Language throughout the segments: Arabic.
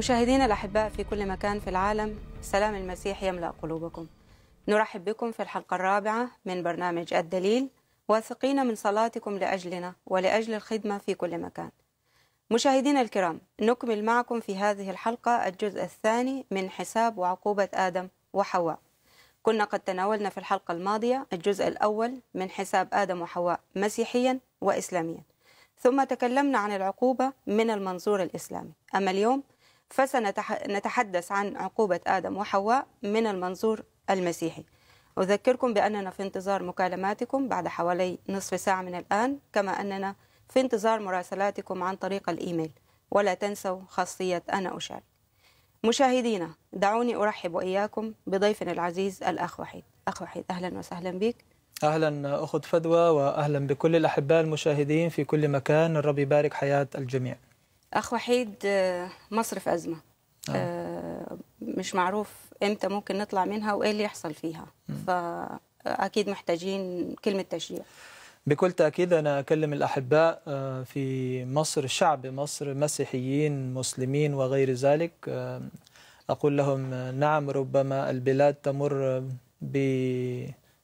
مشاهدينا الأحباء في كل مكان في العالم سلام المسيح يملأ قلوبكم نرحب بكم في الحلقة الرابعة من برنامج الدليل واثقين من صلاتكم لأجلنا ولأجل الخدمة في كل مكان مشاهدينا الكرام نكمل معكم في هذه الحلقة الجزء الثاني من حساب وعقوبة آدم وحواء كنا قد تناولنا في الحلقة الماضية الجزء الأول من حساب آدم وحواء مسيحيا وإسلاميا ثم تكلمنا عن العقوبة من المنظور الإسلامي أما اليوم فسنتحدث عن عقوبة آدم وحواء من المنظور المسيحي أذكركم بأننا في انتظار مكالماتكم بعد حوالي نصف ساعة من الآن كما أننا في انتظار مراسلاتكم عن طريق الإيميل ولا تنسوا خاصية أنا أشارك مشاهدينا دعوني أرحب وإياكم بضيفنا العزيز الأخ وحيد أخ وحيد أهلا وسهلا بك أهلا أخت فدوى وأهلا بكل الأحباء المشاهدين في كل مكان الرب يبارك حياة الجميع اخ وحيد آه، مصر في ازمه آه. آه. مش معروف امتى ممكن نطلع منها وايه اللي يحصل فيها فاكيد آه، محتاجين كلمه تشجيع بكل تأكيد أنا أكلم الأحباء في مصر شعب مصر مسيحيين مسلمين وغير ذلك أقول لهم نعم ربما البلاد تمر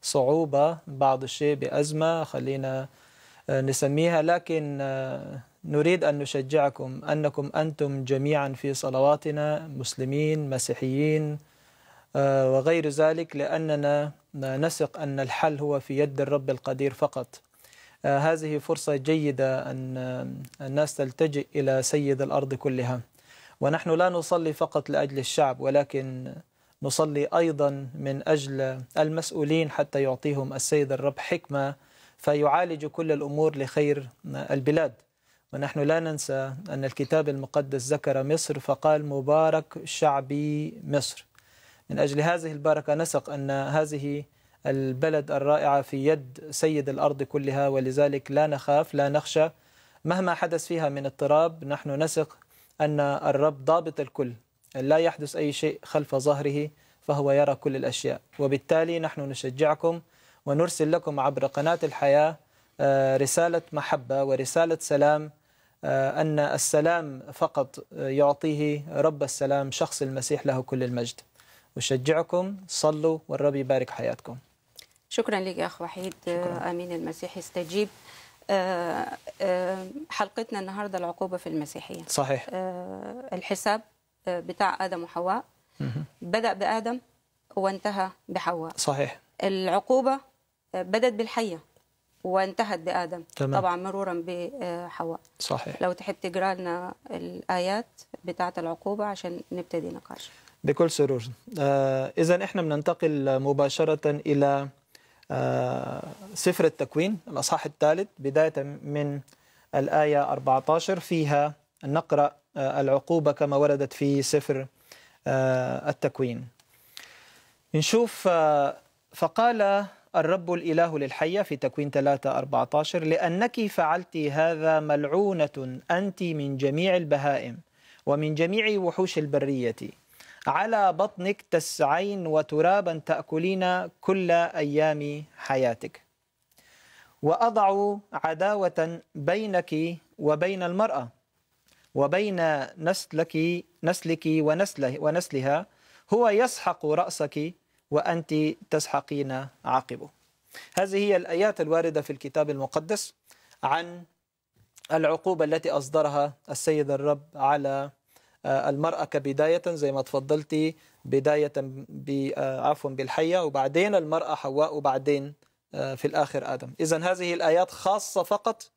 بصعوبة بعض الشيء بأزمة خلينا نسميها لكن نريد أن نشجعكم أنكم أنتم جميعا في صلواتنا مسلمين مسيحيين آه، وغير ذلك لأننا نثق أن الحل هو في يد الرب القدير فقط آه، هذه فرصة جيدة أن آه، الناس تلتجئ إلى سيد الأرض كلها ونحن لا نصلي فقط لأجل الشعب ولكن نصلي أيضا من أجل المسؤولين حتى يعطيهم السيد الرب حكمة فيعالج كل الأمور لخير البلاد ونحن لا ننسى أن الكتاب المقدس ذكر مصر فقال مبارك شعبي مصر من أجل هذه البركة نثق أن هذه البلد الرائعة في يد سيد الأرض كلها ولذلك لا نخاف لا نخشى مهما حدث فيها من اضطراب نحن نثق أن الرب ضابط الكل لا يحدث أي شيء خلف ظهره فهو يرى كل الأشياء وبالتالي نحن نشجعكم ونرسل لكم عبر قناة الحياة آه، رسالة محبة ورسالة سلام آه، أن السلام فقط يعطيه رب السلام شخص المسيح له كل المجد أشجعكم صلوا والرب يبارك حياتكم شكرا لك يا أخ وحيد شكرا. آه، آمين المسيح يستجيب حلقتنا النهاردة العقوبة في المسيحية صحيح الحساب بتاع آدم وحواء بدأ بآدم وانتهى بحواء صحيح العقوبة بدأت بالحية وانتهت بادم تمام. طبعا مرورا بحواء صحيح لو تحب تقرا لنا الايات بتاعه العقوبه عشان نبتدي نقاش بكل سرور آه اذا احنا بننتقل مباشره الى آه سفر التكوين الاصحاح الثالث بدايه من الايه 14 فيها نقرا آه العقوبه كما وردت في سفر آه، التكوين نشوف آه، فقال الرب الإله للحية في تكوين 3 14 لأنك فعلت هذا ملعونة أنت من جميع البهائم ومن جميع وحوش البرية على بطنك تسعين وترابا تأكلين كل أيام حياتك وأضع عداوة بينك وبين المرأة وبين نسلك نسلك ونسله ونسلها هو يسحق رأسك وأنت تسحقين عقبه هذه هي الآيات الواردة في الكتاب المقدس عن العقوبة التي أصدرها السيد الرب على آه، المرأة كبداية زي ما تفضلتي بداية آه، عفوا بالحية وبعدين المرأة حواء وبعدين آه، في الآخر آدم إذا هذه الآيات خاصة فقط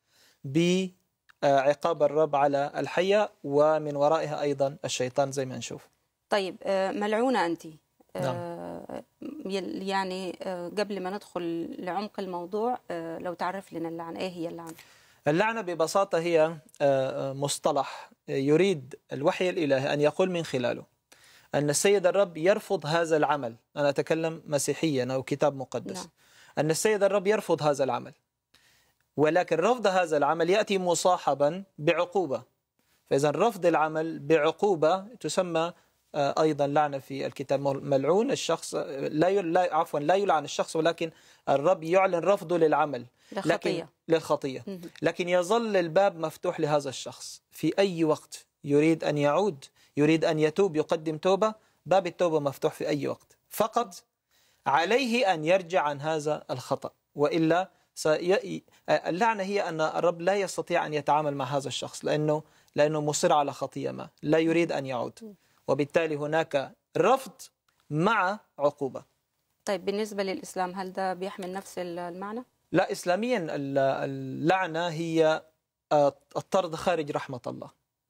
بعقاب الرب على الحية ومن ورائها أيضا الشيطان زي ما نشوف طيب ملعونة أنت نعم. آه، يعني آه، قبل ما ندخل لعمق الموضوع آه، لو تعرف لنا اللعنة إيه هي اللعنة اللعنة ببساطة هي مصطلح يريد الوحي الإلهي أن يقول من خلاله أن السيد الرب يرفض هذا العمل أنا أتكلم مسيحيا أو كتاب مقدس نعم. أن السيد الرب يرفض هذا العمل ولكن رفض هذا العمل يأتي مصاحبا بعقوبة فإذا رفض العمل بعقوبة تسمى آه، ايضا لعنه في الكتاب ملعون الشخص لا لا عفوا لا يلعن الشخص ولكن الرب يعلن رفضه للعمل للخطية. لكن للخطيه لكن يظل الباب مفتوح لهذا الشخص في اي وقت يريد ان يعود يريد ان يتوب يقدم توبه باب التوبه مفتوح في اي وقت فقط عليه ان يرجع عن هذا الخطا والا سي... اللعنه هي ان الرب لا يستطيع ان يتعامل مع هذا الشخص لانه لانه مصر على خطيه ما لا يريد ان يعود وبالتالي هناك رفض مع عقوبة طيب بالنسبة للإسلام هل ده بيحمل نفس المعنى؟ لا إسلاميا اللعنة هي آه، الطرد خارج رحمة الله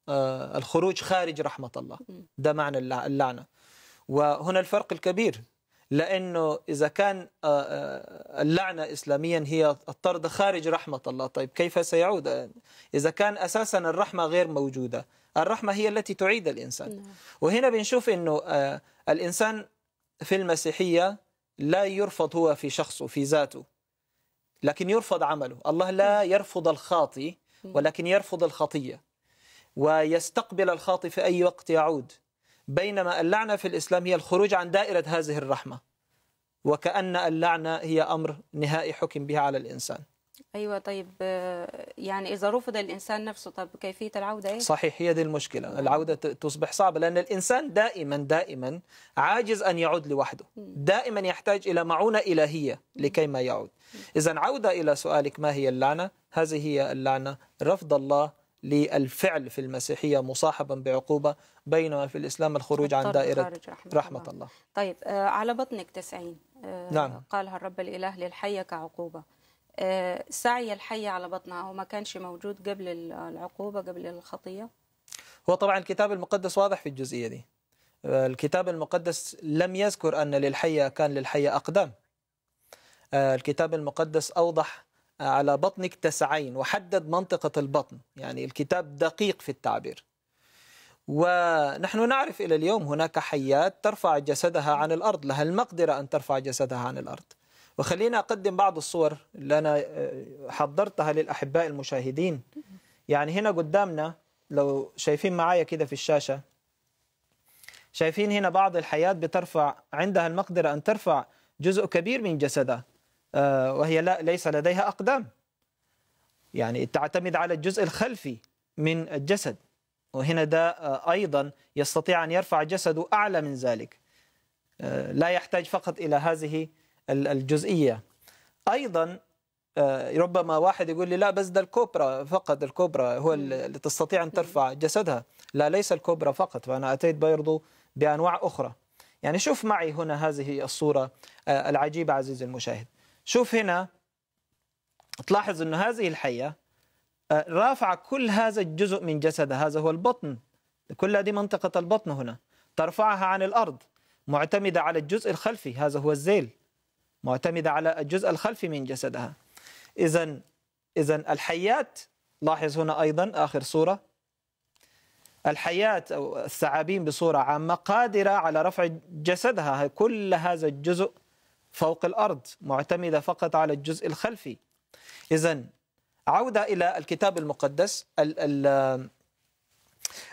آه، الخروج خارج رحمة الله ده معنى اللعنة وهنا الفرق الكبير لأنه إذا كان آه، اللعنة إسلاميا هي الطرد خارج رحمة الله طيب كيف سيعود إذا كان أساسا الرحمة غير موجودة الرحمة هي التي تعيد الإنسان نعم. وهنا بنشوف أنه آه، الإنسان في المسيحية لا يرفض هو في شخصه في ذاته لكن يرفض عمله الله لا نعم. يرفض الخاطي نعم. ولكن يرفض الخطية ويستقبل الخاطي في أي وقت يعود بينما اللعنة في الإسلام هي الخروج عن دائرة هذه الرحمة وكأن اللعنة هي أمر نهائي حكم به على الإنسان ايوه طيب يعني اذا رفض الانسان نفسه طب كيفيه العوده ايه؟ صحيح هي دي المشكله، العوده تصبح صعبه لان الانسان دائما دائما عاجز ان يعود لوحده، دائما يحتاج الى معونه الهيه لكي ما يعود. اذا عوده الى سؤالك ما هي اللعنه؟ هذه هي اللعنه رفض الله للفعل في المسيحية مصاحبا بعقوبة بينما في الإسلام الخروج عن دائرة رحمة, رحمة الله. الله طيب آه، على بطنك تسعين آه، نعم. قالها الرب الإله للحية كعقوبة سعي الحية على بطنها وما كانش موجود قبل العقوبة قبل الخطية هو طبعا الكتاب المقدس واضح في الجزئية دي آه، الكتاب المقدس لم يذكر أن للحية كان للحية أقدام آه، الكتاب المقدس أوضح آه، على بطنك تسعين وحدد منطقة البطن يعني الكتاب دقيق في التعبير ونحن نعرف إلى اليوم هناك حيات ترفع جسدها عن الأرض لها المقدرة أن ترفع جسدها عن الأرض وخلينا أقدم بعض الصور اللي أنا آه، حضرتها للأحباء المشاهدين يعني هنا قدامنا لو شايفين معايا كده في الشاشة شايفين هنا بعض الحيات بترفع عندها المقدرة أن ترفع جزء كبير من جسدها آه، وهي لا ليس لديها أقدام يعني تعتمد على الجزء الخلفي من الجسد وهنا ده آه، أيضا يستطيع أن يرفع جسده أعلى من ذلك لا يحتاج فقط إلى هذه الجزئيه ايضا آه، ربما واحد يقول لي لا بس ده الكوبرا فقط الكوبرا هو اللي تستطيع ان ترفع جسدها لا ليس الكوبرا فقط فانا اتيت برضو بانواع اخرى يعني شوف معي هنا هذه الصوره آه، العجيبه عزيزي المشاهد شوف هنا تلاحظ انه هذه الحيه آه، رافعه كل هذا الجزء من جسدها هذا هو البطن كل هذه منطقه البطن هنا ترفعها عن الارض معتمده على الجزء الخلفي هذا هو الذيل معتمدة على الجزء الخلفي من جسدها إذا إذا الحيات لاحظ هنا أيضا آخر صورة الحيات أو الثعابين بصورة عامة قادرة على رفع جسدها كل هذا الجزء فوق الأرض معتمدة فقط على الجزء الخلفي إذا عودة إلى الكتاب المقدس ال ال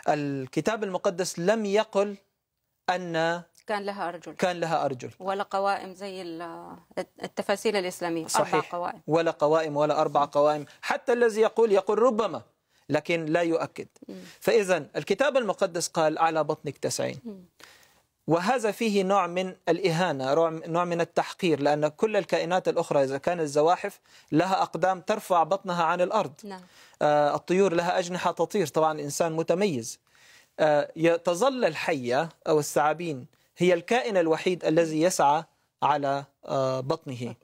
الكتاب المقدس لم يقل أن كان لها أرجل كان لها أرجل ولا قوائم زي التفاسير الإسلامية صحيح أربع قوائم ولا قوائم ولا أربع قوائم حتى الذي يقول يقول ربما لكن لا يؤكد فإذا الكتاب المقدس قال على بطنك تسعين وهذا فيه نوع من الإهانة نوع من التحقير لأن كل الكائنات الأخرى إذا كان الزواحف لها أقدام ترفع بطنها عن الأرض نعم. آه الطيور لها أجنحة تطير طبعا إنسان متميز آه تظل الحية أو الثعابين هي الكائن الوحيد الذي يسعى على آه، بطنه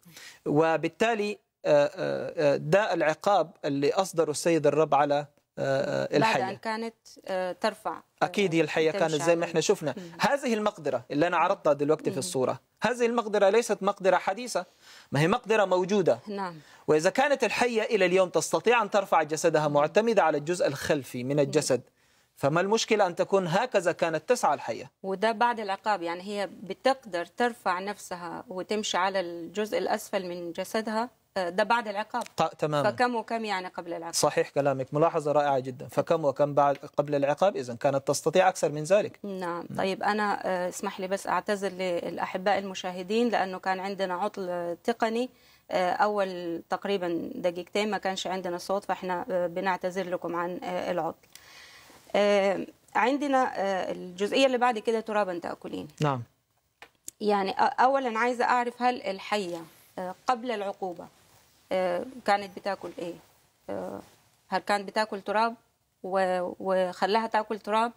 وبالتالي ده آه، آه، العقاب اللي أصدره السيد الرب على الحية بعد أن كانت ترفع أكيد هي الحية كانت زي ما احنا شفنا هذه المقدرة اللي أنا عرضتها دلوقتي في الصورة هذه المقدرة ليست مقدرة حديثة ما هي مقدرة موجودة نعم وإذا كانت الحية إلى اليوم تستطيع أن ترفع جسدها معتمدة على الجزء الخلفي من الجسد فما المشكلة أن تكون هكذا كانت تسعى الحية وده بعد العقاب يعني هي بتقدر ترفع نفسها وتمشي على الجزء الأسفل من جسدها آه، ده بعد العقاب تماما فكم وكم يعني قبل العقاب صحيح كلامك ملاحظة رائعة جدا فكم وكم بعد قبل العقاب إذا كانت تستطيع أكثر من ذلك نعم, نعم. طيب أنا آه، اسمح لي بس أعتذر للأحباء المشاهدين لأنه كان عندنا عطل تقني آه، أول تقريبا دقيقتين ما كانش عندنا صوت فإحنا بنعتذر لكم عن العطل آه، عندنا آه، الجزئيه اللي بعد كده ترابا تاكلين نعم يعني اولا عايزه اعرف هل الحيه آه، قبل العقوبه كانت بتاكل ايه هل كانت بتاكل تراب وخلاها تاكل تراب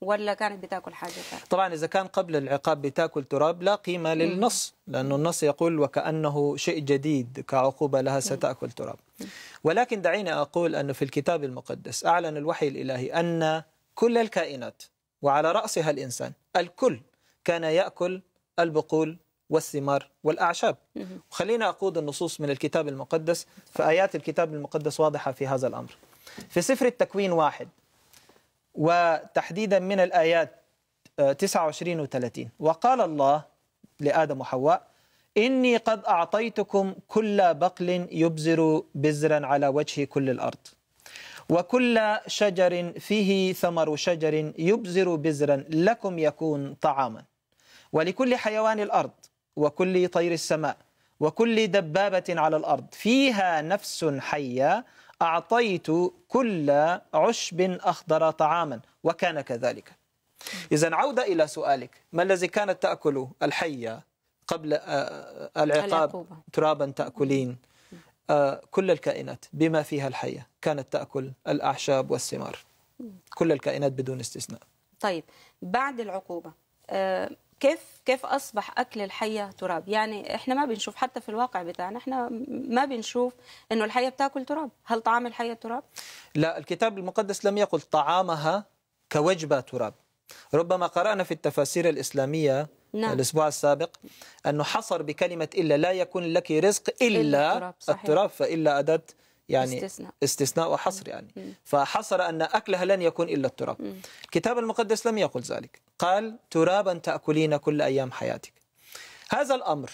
ولا كانت بتاكل حاجه ثانيه؟ طبعا اذا كان قبل العقاب بتاكل تراب لا قيمه للنص لانه النص يقول وكانه شيء جديد كعقوبه لها ستاكل تراب. ولكن دعيني اقول انه في الكتاب المقدس اعلن الوحي الالهي ان كل الكائنات وعلى راسها الانسان الكل كان ياكل البقول والثمار والأعشاب خلينا أقود النصوص من الكتاب المقدس فآيات الكتاب المقدس واضحة في هذا الأمر في سفر التكوين واحد وتحديدا من الآيات 29 آه، و30 وقال الله لآدم وحواء إني قد أعطيتكم كل بقل يبزر بزرا على وجه كل الأرض وكل شجر فيه ثمر شجر يبزر بزرا لكم يكون طعاما ولكل حيوان الأرض وكل طير السماء وكل دبابة على الأرض فيها نفس حية أعطيت كل عشب أخضر طعاما وكان كذلك إذا عودة إلى سؤالك ما الذي كانت تأكل الحية قبل آه، آه، العقاب ترابا تأكلين آه، كل الكائنات بما فيها الحية كانت تأكل الأعشاب والثمار كل الكائنات بدون استثناء طيب بعد العقوبة كيف كيف اصبح اكل الحيه تراب يعني احنا ما بنشوف حتى في الواقع بتاعنا احنا ما بنشوف انه الحيه بتاكل تراب هل طعام الحيه تراب لا الكتاب المقدس لم يقل طعامها كوجبه تراب ربما قرانا في التفاسير الاسلاميه نعم. الاسبوع السابق انه حصر بكلمه الا لا يكون لك رزق الا, إلا التراب, صحيح. التراب فالا اداه يعني استثناء, استثناء وحصر يعني فحصر ان اكلها لن يكون الا التراب الكتاب المقدس لم يقل ذلك قال ترابا تأكلين كل أيام حياتك هذا الأمر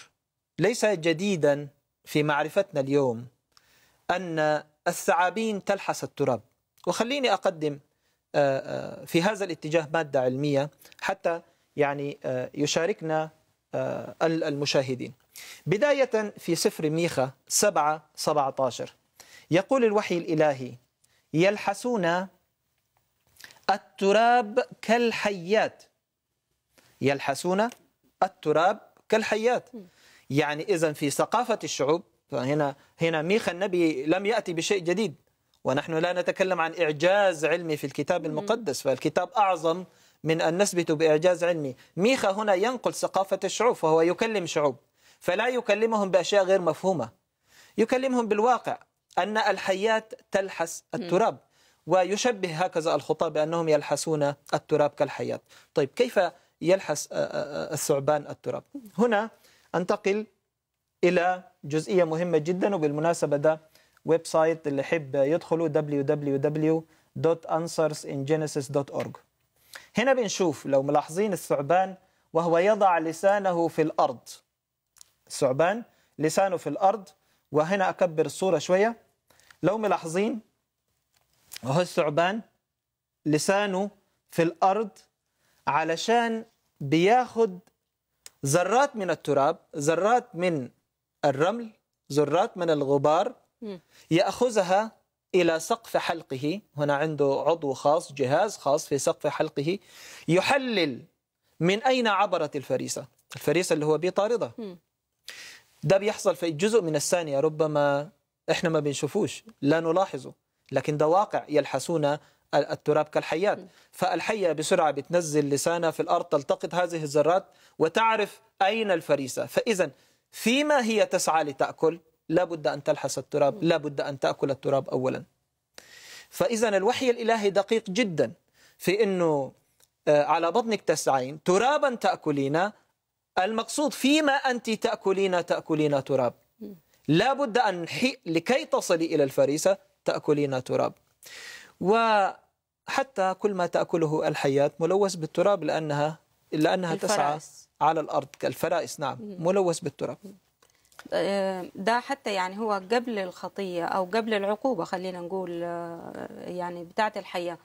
ليس جديدا في معرفتنا اليوم أن الثعابين تلحس التراب وخليني أقدم آه، آه، في هذا الاتجاه مادة علمية حتى يعني آه، يشاركنا المشاهدين بداية في سفر ميخا 7 17 يقول الوحي الإلهي يلحسون التراب كالحيات يلحسون التراب كالحيات يعني إذا في ثقافة الشعوب فهنا هنا ميخا النبي لم يأتي بشيء جديد ونحن لا نتكلم عن إعجاز علمي في الكتاب المقدس فالكتاب أعظم من أن نثبت بإعجاز علمي ميخا هنا ينقل ثقافة الشعوب فهو يكلم شعوب فلا يكلمهم بأشياء غير مفهومة يكلمهم بالواقع أن الحيات تلحس التراب ويشبه هكذا الخطاب بأنهم يلحسون التراب كالحيات طيب كيف يلحس آه، آه، آه، الثعبان التراب هنا أنتقل إلى جزئية مهمة جدا وبالمناسبة ده ويب سايت اللي يحب يدخله www.answersingenesis.org هنا بنشوف لو ملاحظين الثعبان وهو يضع لسانه في الأرض الثعبان لسانه في الأرض وهنا أكبر الصورة شوية لو ملاحظين وهو الثعبان لسانه في الأرض علشان بياخد ذرات من التراب ذرات من الرمل ذرات من الغبار يأخذها إلى سقف حلقه هنا عنده عضو خاص جهاز خاص في سقف حلقه يحلل من أين عبرت الفريسة الفريسة اللي هو بيطاردها ده بيحصل في جزء من الثانية ربما إحنا ما بنشوفوش لا نلاحظه لكن ده واقع يلحسون التراب كالحيات فالحية بسرعة بتنزل لسانها في الأرض تلتقط هذه الذرات وتعرف أين الفريسة فإذا فيما هي تسعى لتأكل لابد أن تلحس التراب لابد أن تأكل التراب أولا فإذا الوحي الإلهي دقيق جدا في أنه آه، على بطنك تسعين ترابا تأكلين المقصود فيما أنت تأكلين تأكلين تراب لابد أن لكي تصلي إلى الفريسة تأكلين تراب وحتى كل ما تأكله الحيات ملوث بالتراب لأنها إلا أنها تسعى على الأرض كالفرائس نعم ملوث بالتراب أه، ده حتى يعني هو قبل الخطية أو قبل العقوبة خلينا نقول أه، يعني بتاعة الحياة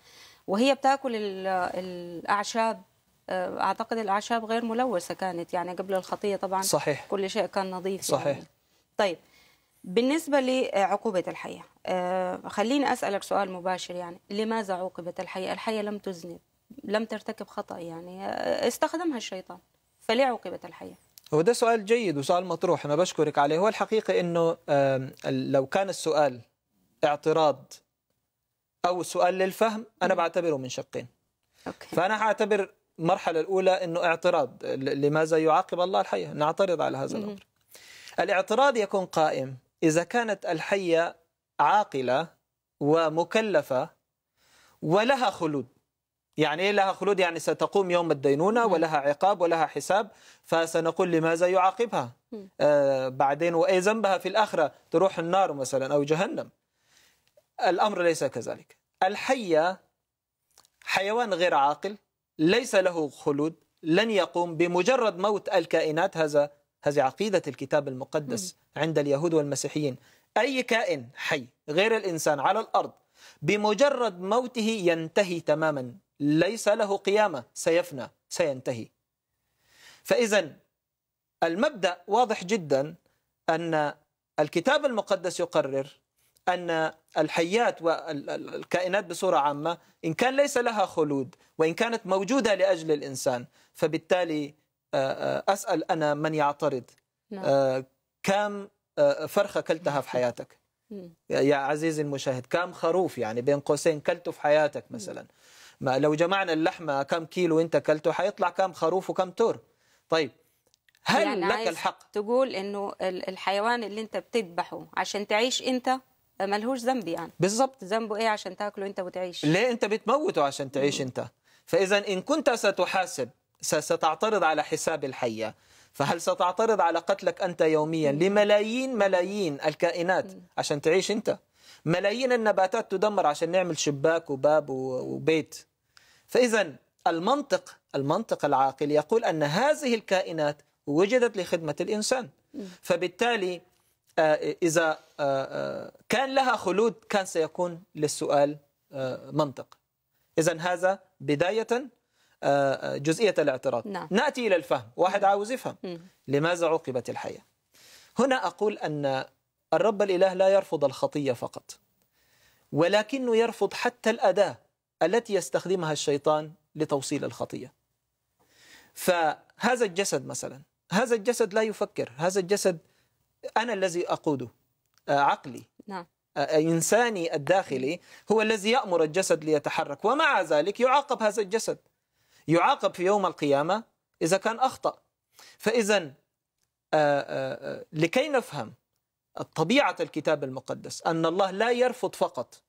وهي بتاكل الأعشاب أه، أعتقد الأعشاب غير ملوثة كانت يعني قبل الخطية طبعا صحيح كل شيء كان نظيف يعني. صحيح يعني. طيب بالنسبة لعقوبة الحية آه، خليني أسألك سؤال مباشر يعني لماذا عوقبت الحية الحية لم تذنب لم ترتكب خطأ يعني آه، استخدمها الشيطان فليه عوقبت الحية هو ده سؤال جيد وسؤال مطروح أنا بشكرك عليه هو الحقيقة أنه لو كان السؤال اعتراض أو سؤال للفهم أنا بعتبره من شقين أوكي. فأنا هعتبر المرحلة الأولى أنه اعتراض لماذا يعاقب الله الحية نعترض على هذا الأمر الاعتراض يكون قائم إذا كانت الحية عاقلة ومكلفة ولها خلود يعني إيه لها خلود يعني ستقوم يوم الدينونة نعم. ولها عقاب ولها حساب فسنقول لماذا يعاقبها آه بعدين وإيه ذنبها في الآخرة تروح النار مثلا أو جهنم الأمر ليس كذلك الحية حيوان غير عاقل ليس له خلود لن يقوم بمجرد موت الكائنات هذا هذه عقيدة الكتاب المقدس عند اليهود والمسيحيين أي كائن حي غير الإنسان على الأرض بمجرد موته ينتهي تماما ليس له قيامة سيفنى سينتهي فإذا المبدأ واضح جدا أن الكتاب المقدس يقرر أن الحيات والكائنات بصورة عامة إن كان ليس لها خلود وإن كانت موجودة لأجل الإنسان فبالتالي آه، آه، أسأل أنا من يعترض نعم. آه، كم فرخة كلتها في حياتك يا عزيزي المشاهد كم خروف يعني بين قوسين كلته في حياتك مثلا ما لو جمعنا اللحمة كم كيلو أنت كلته حيطلع كم خروف وكم تور طيب هل يعني لك الحق تقول انه الحيوان اللي انت بتذبحه عشان تعيش انت ملهوش ذنب يعني بالظبط ذنبه ايه عشان تاكله انت وتعيش ليه انت بتموته عشان تعيش انت فاذا ان كنت ستحاسب ستعترض على حساب الحية فهل ستعترض على قتلك أنت يوميا لملايين ملايين الكائنات عشان تعيش أنت ملايين النباتات تدمر عشان نعمل شباك وباب وبيت فإذا المنطق المنطق العاقل يقول أن هذه الكائنات وجدت لخدمة الإنسان فبالتالي آه، إذا آه، آه، كان لها خلود كان سيكون للسؤال منطق إذا هذا بداية جزئية الاعتراض نعم. نأتي إلى الفهم واحد عاوز يفهم لماذا عوقبت الحياة هنا أقول أن الرب الإله لا يرفض الخطية فقط ولكنه يرفض حتى الأداة التي يستخدمها الشيطان لتوصيل الخطية فهذا الجسد مثلا هذا الجسد لا يفكر هذا الجسد أنا الذي أقوده آه، عقلي نعم. آه، إنساني الداخلي هو الذي يأمر الجسد ليتحرك ومع ذلك يعاقب هذا الجسد يعاقب في يوم القيامة إذا كان أخطأ فإذا آه، آه، آه، لكي نفهم طبيعة الكتاب المقدس أن الله لا يرفض فقط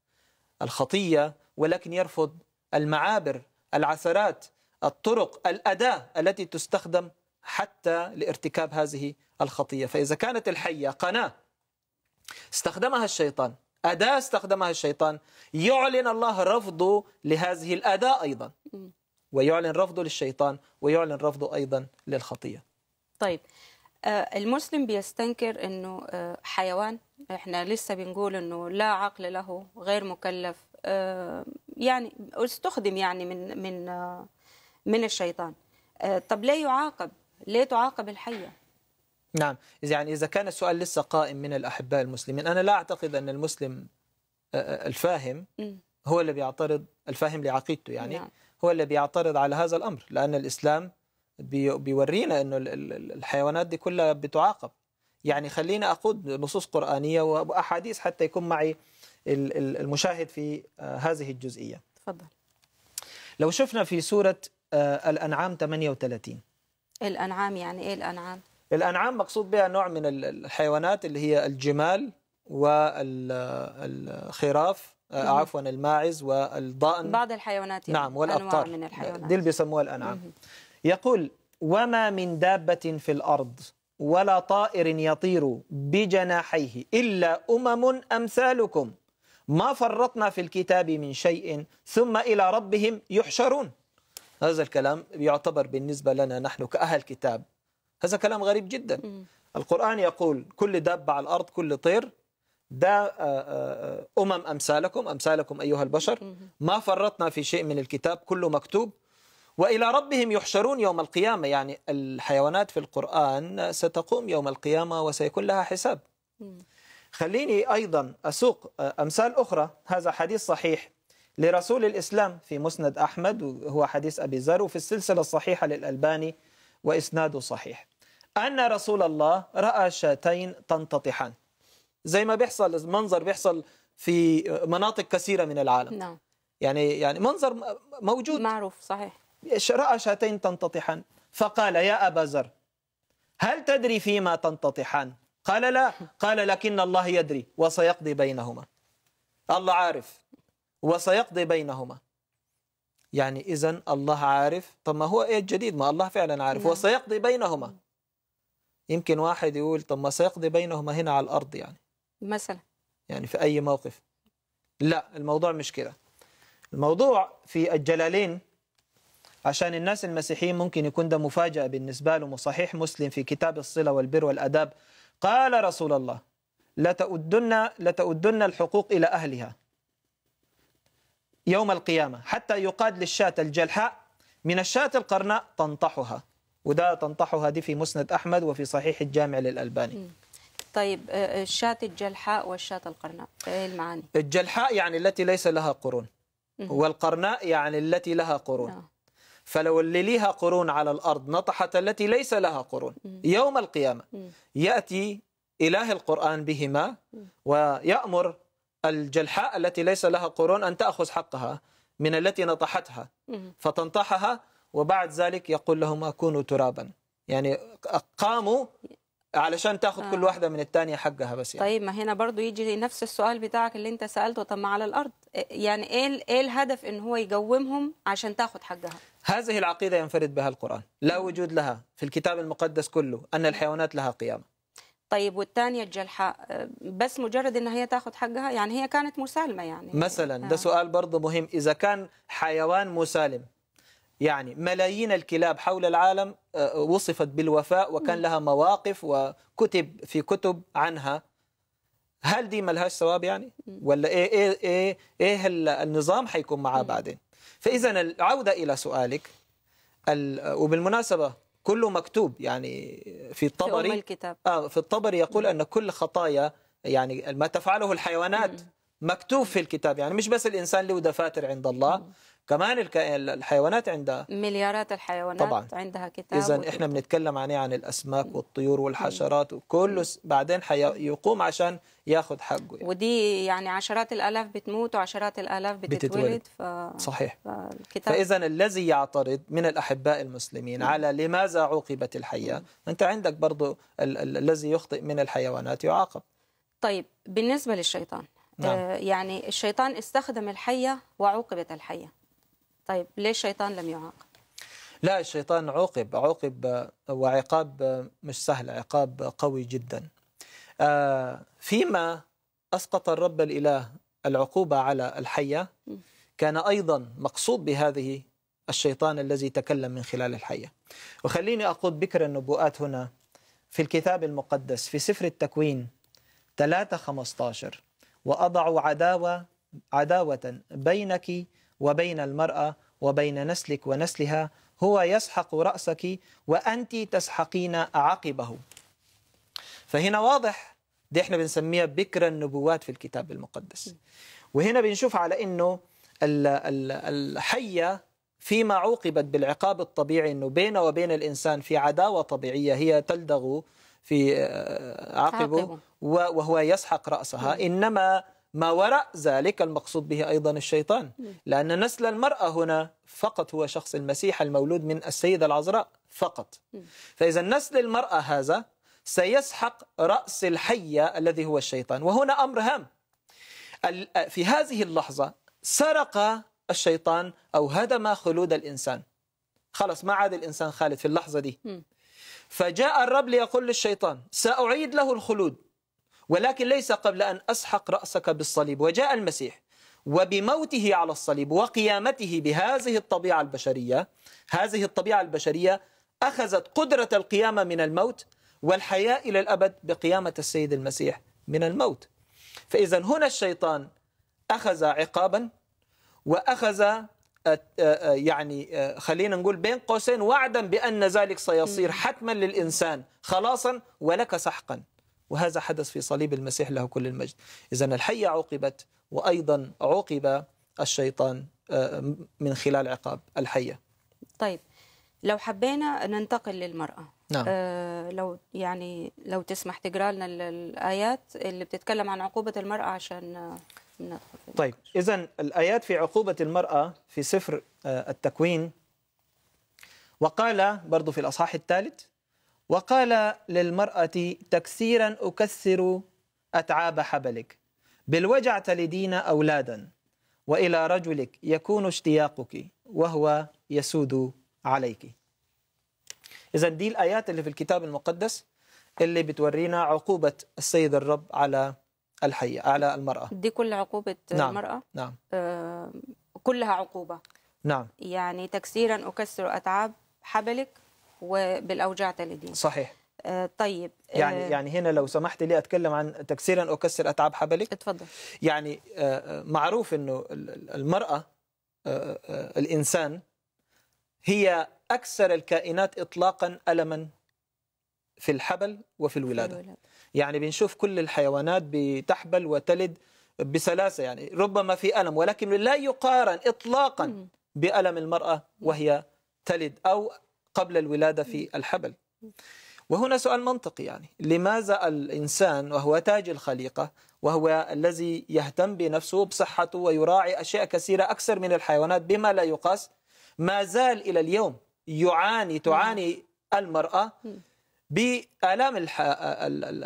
الخطية ولكن يرفض المعابر العثرات الطرق الأداة التي تستخدم حتى لارتكاب هذه الخطية فإذا كانت الحية قناة استخدمها الشيطان أداة استخدمها الشيطان يعلن الله رفضه لهذه الأداة أيضا ويعلن رفضه للشيطان ويعلن رفضه أيضا للخطية طيب آه، المسلم بيستنكر أنه آه، حيوان احنا لسه بنقول أنه لا عقل له غير مكلف آه، يعني استخدم يعني من من من الشيطان طب ليه يعاقب ليه تعاقب الحيه نعم يعني إذا كان السؤال لسه قائم من الأحباء المسلمين أنا لا أعتقد أن المسلم الفاهم هو اللي بيعترض الفاهم لعقيدته يعني نعم. هو اللي بيعترض على هذا الأمر لأن الإسلام بيورينا أنه الحيوانات دي كلها بتعاقب يعني خلينا أقود نصوص قرآنية وأحاديث حتى يكون معي المشاهد في آه، هذه الجزئية تفضل لو شفنا في سورة آه، الأنعام 38 الأنعام يعني إيه الأنعام؟ الأنعام مقصود بها نوع من الحيوانات اللي هي الجمال والخراف آه، آه، عفوا الماعز والضأن بعض الحيوانات يعني نعم والأبطار من الحيوانات دي اللي بيسموها الأنعام يقول وما من دابة في الأرض ولا طائر يطير بجناحيه إلا أمم أمثالكم ما فرطنا في الكتاب من شيء ثم إلى ربهم يحشرون هذا الكلام يعتبر بالنسبة لنا نحن كأهل كتاب هذا كلام غريب جدا القرآن يقول كل دابة على الأرض كل طير ده آه، آه، أمم أمثالكم أمثالكم أيها البشر ما فرطنا في شيء من الكتاب كله مكتوب وإلى ربهم يحشرون يوم القيامة يعني الحيوانات في القرآن ستقوم يوم القيامة وسيكون لها حساب خليني أيضا أسوق آه، أمثال أخرى هذا حديث صحيح لرسول الإسلام في مسند أحمد وهو حديث أبي ذر وفي السلسلة الصحيحة للألباني وإسناده صحيح أن رسول الله رأى شاتين تنتطحان زي ما بيحصل منظر بيحصل في مناطق كثيره من العالم نعم يعني يعني منظر موجود معروف صحيح راى شاتين تنتطحان فقال يا ابا ذر هل تدري فيما تنتطحان قال لا قال لكن الله يدري وسيقضي بينهما الله عارف وسيقضي بينهما يعني اذا الله عارف طب ما هو ايه الجديد ما الله فعلا عارف نعم. وسيقضي بينهما يمكن واحد يقول طب ما سيقضي بينهما هنا على الارض يعني مثلا يعني في أي موقف لا الموضوع مش كده الموضوع في الجلالين عشان الناس المسيحيين ممكن يكون ده مفاجأة بالنسبة لهم وصحيح مسلم في كتاب الصلة والبر والأداب قال رسول الله لتؤدن, لتؤدن الحقوق إلى أهلها يوم القيامة حتى يقاد للشاة الجلحاء من الشاة القرناء تنطحها وده تنطحها دي في مسند أحمد وفي صحيح الجامع للألباني م. طيب الشات الجلحاء والشات القرناء ايه المعاني؟ الجلحاء يعني التي ليس لها قرون والقرناء يعني التي لها قرون آه. فلو اللي ليها قرون على الأرض نطحت التي ليس لها قرون يوم القيامة يأتي إله القرآن بهما ويأمر الجلحاء التي ليس لها قرون أن تأخذ حقها من التي نطحتها فتنطحها وبعد ذلك يقول لهم كونوا ترابا يعني قاموا علشان تاخد آه. كل واحده من الثانيه حقها بس يعني. طيب ما هنا برضو يجي نفس السؤال بتاعك اللي انت سالته طب ما على الارض إيه، يعني ايه ايه الهدف ان هو يقومهم عشان تاخد حقها هذه العقيده ينفرد بها القران لا وجود لها في الكتاب المقدس كله ان الحيوانات لها قيامه طيب والثانيه الجلحاء بس مجرد ان هي تاخد حقها يعني هي كانت مسالمه يعني مثلا ده آه. سؤال برضه مهم اذا كان حيوان مسالم يعني ملايين الكلاب حول العالم آه، آه، وصفت بالوفاء وكان لها مواقف وكتب في كتب عنها هل دي ملهاش ثواب يعني ولا ايه ايه ايه, إيه النظام حيكون معاه بعدين فاذا العوده الى سؤالك وبالمناسبه كله مكتوب يعني في الطبري في, الكتاب. آه في الطبري يقول ان كل خطايا يعني ما تفعله الحيوانات مكتوب في الكتاب يعني مش بس الإنسان له دفاتر عند الله كمان الحيوانات عندها مليارات الحيوانات طبعا. عندها كتاب إذا إحنا بنتكلم عن عن الأسماك والطيور والحشرات وكله بعدين حيقوم عشان ياخذ حقه يعني. ودي يعني عشرات الآلاف بتموت وعشرات الآلاف بتتولد, بتتولد. ف... صحيح فالكتاب... فإذا الذي يعترض من الأحباء المسلمين م. على لماذا عوقبت الحياة م. أنت عندك برضه ال... ال... الذي يخطئ من الحيوانات يعاقب طيب بالنسبة للشيطان نعم. آه، يعني الشيطان استخدم الحية وعوقبت الحية طيب ليه الشيطان لم يعاقب لا الشيطان عوقب عوقب آه، وعقاب آه، مش سهل عقاب قوي جدا فيما أسقط الرب الإله العقوبة على الحية كان أيضا مقصود بهذه الشيطان الذي تكلم من خلال الحية وخليني أقود بكر النبوءات هنا في الكتاب المقدس في سفر التكوين 3 15 وأضع عداوة عداوة بينك وبين المرأة وبين نسلك ونسلها هو يسحق رأسك وأنت تسحقين عقبه فهنا واضح دي احنا بنسميها بكر النبوات في الكتاب المقدس وهنا بنشوف على انه الحية فيما عوقبت بالعقاب الطبيعي انه بينه وبين الانسان في عداوة طبيعية هي تلدغ في آه، عقبه وهو يسحق رأسها إنما ما وراء ذلك المقصود به أيضا الشيطان لأن نسل المرأة هنا فقط هو شخص المسيح المولود من السيدة العذراء فقط فإذا نسل المرأة هذا سيسحق رأس الحية الذي هو الشيطان وهنا أمر هام في هذه اللحظة سرق الشيطان أو هدم خلود الإنسان خلص ما عاد الإنسان خالد في اللحظة دي فجاء الرب ليقول للشيطان سأعيد له الخلود ولكن ليس قبل أن أسحق رأسك بالصليب وجاء المسيح وبموته على الصليب وقيامته بهذه الطبيعة البشرية هذه الطبيعة البشرية أخذت قدرة القيامة من الموت والحياة إلى الأبد بقيامة السيد المسيح من الموت فإذا هنا الشيطان أخذ عقابا وأخذ يعني آه، خلينا نقول بين قوسين وعدا بأن ذلك سيصير حتما للإنسان خلاصا ولك سحقا وهذا حدث في صليب المسيح له كل المجد إذا الحية عوقبت وأيضا عوقب الشيطان آه، من خلال عقاب الحية طيب لو حبينا ننتقل للمرأة نعم. آه لو يعني لو تسمح تقرا لنا الآيات اللي بتتكلم عن عقوبة المرأة عشان آه، طيب إذا الآيات في عقوبة المرأة في سفر آه، التكوين وقال برضو في الأصحاح الثالث وقال للمرأة تكسيرا أكسر أتعاب حبلك بالوجع تلدين أولادا وإلى رجلك يكون اشتياقك وهو يسود عليك إذا دي الآيات اللي في الكتاب المقدس اللي بتورينا عقوبة السيد الرب على الحية على المرأة دي كل عقوبة نعم. المرأة نعم آه كلها عقوبة نعم يعني تكسيرا أكسر أتعاب حبلك وبالأوجاع تلدين صحيح آه، طيب آه، يعني يعني هنا لو سمحت لي اتكلم عن تكسيرا اكسر اتعاب حبلك اتفضل يعني آه، معروف انه المراه الانسان هي اكثر الكائنات اطلاقا الما في الحبل وفي الولاده, في الولادة. يعني بنشوف كل الحيوانات بتحبل وتلد بسلاسة يعني ربما في ألم ولكن لا يقارن إطلاقا بألم المرأة وهي تلد أو قبل الولادة في الحبل وهنا سؤال منطقي يعني لماذا الإنسان وهو تاج الخليقة وهو الذي يهتم بنفسه بصحته ويراعي أشياء كثيرة أكثر من الحيوانات بما لا يقاس ما زال إلى اليوم يعاني تعاني المرأة بآلام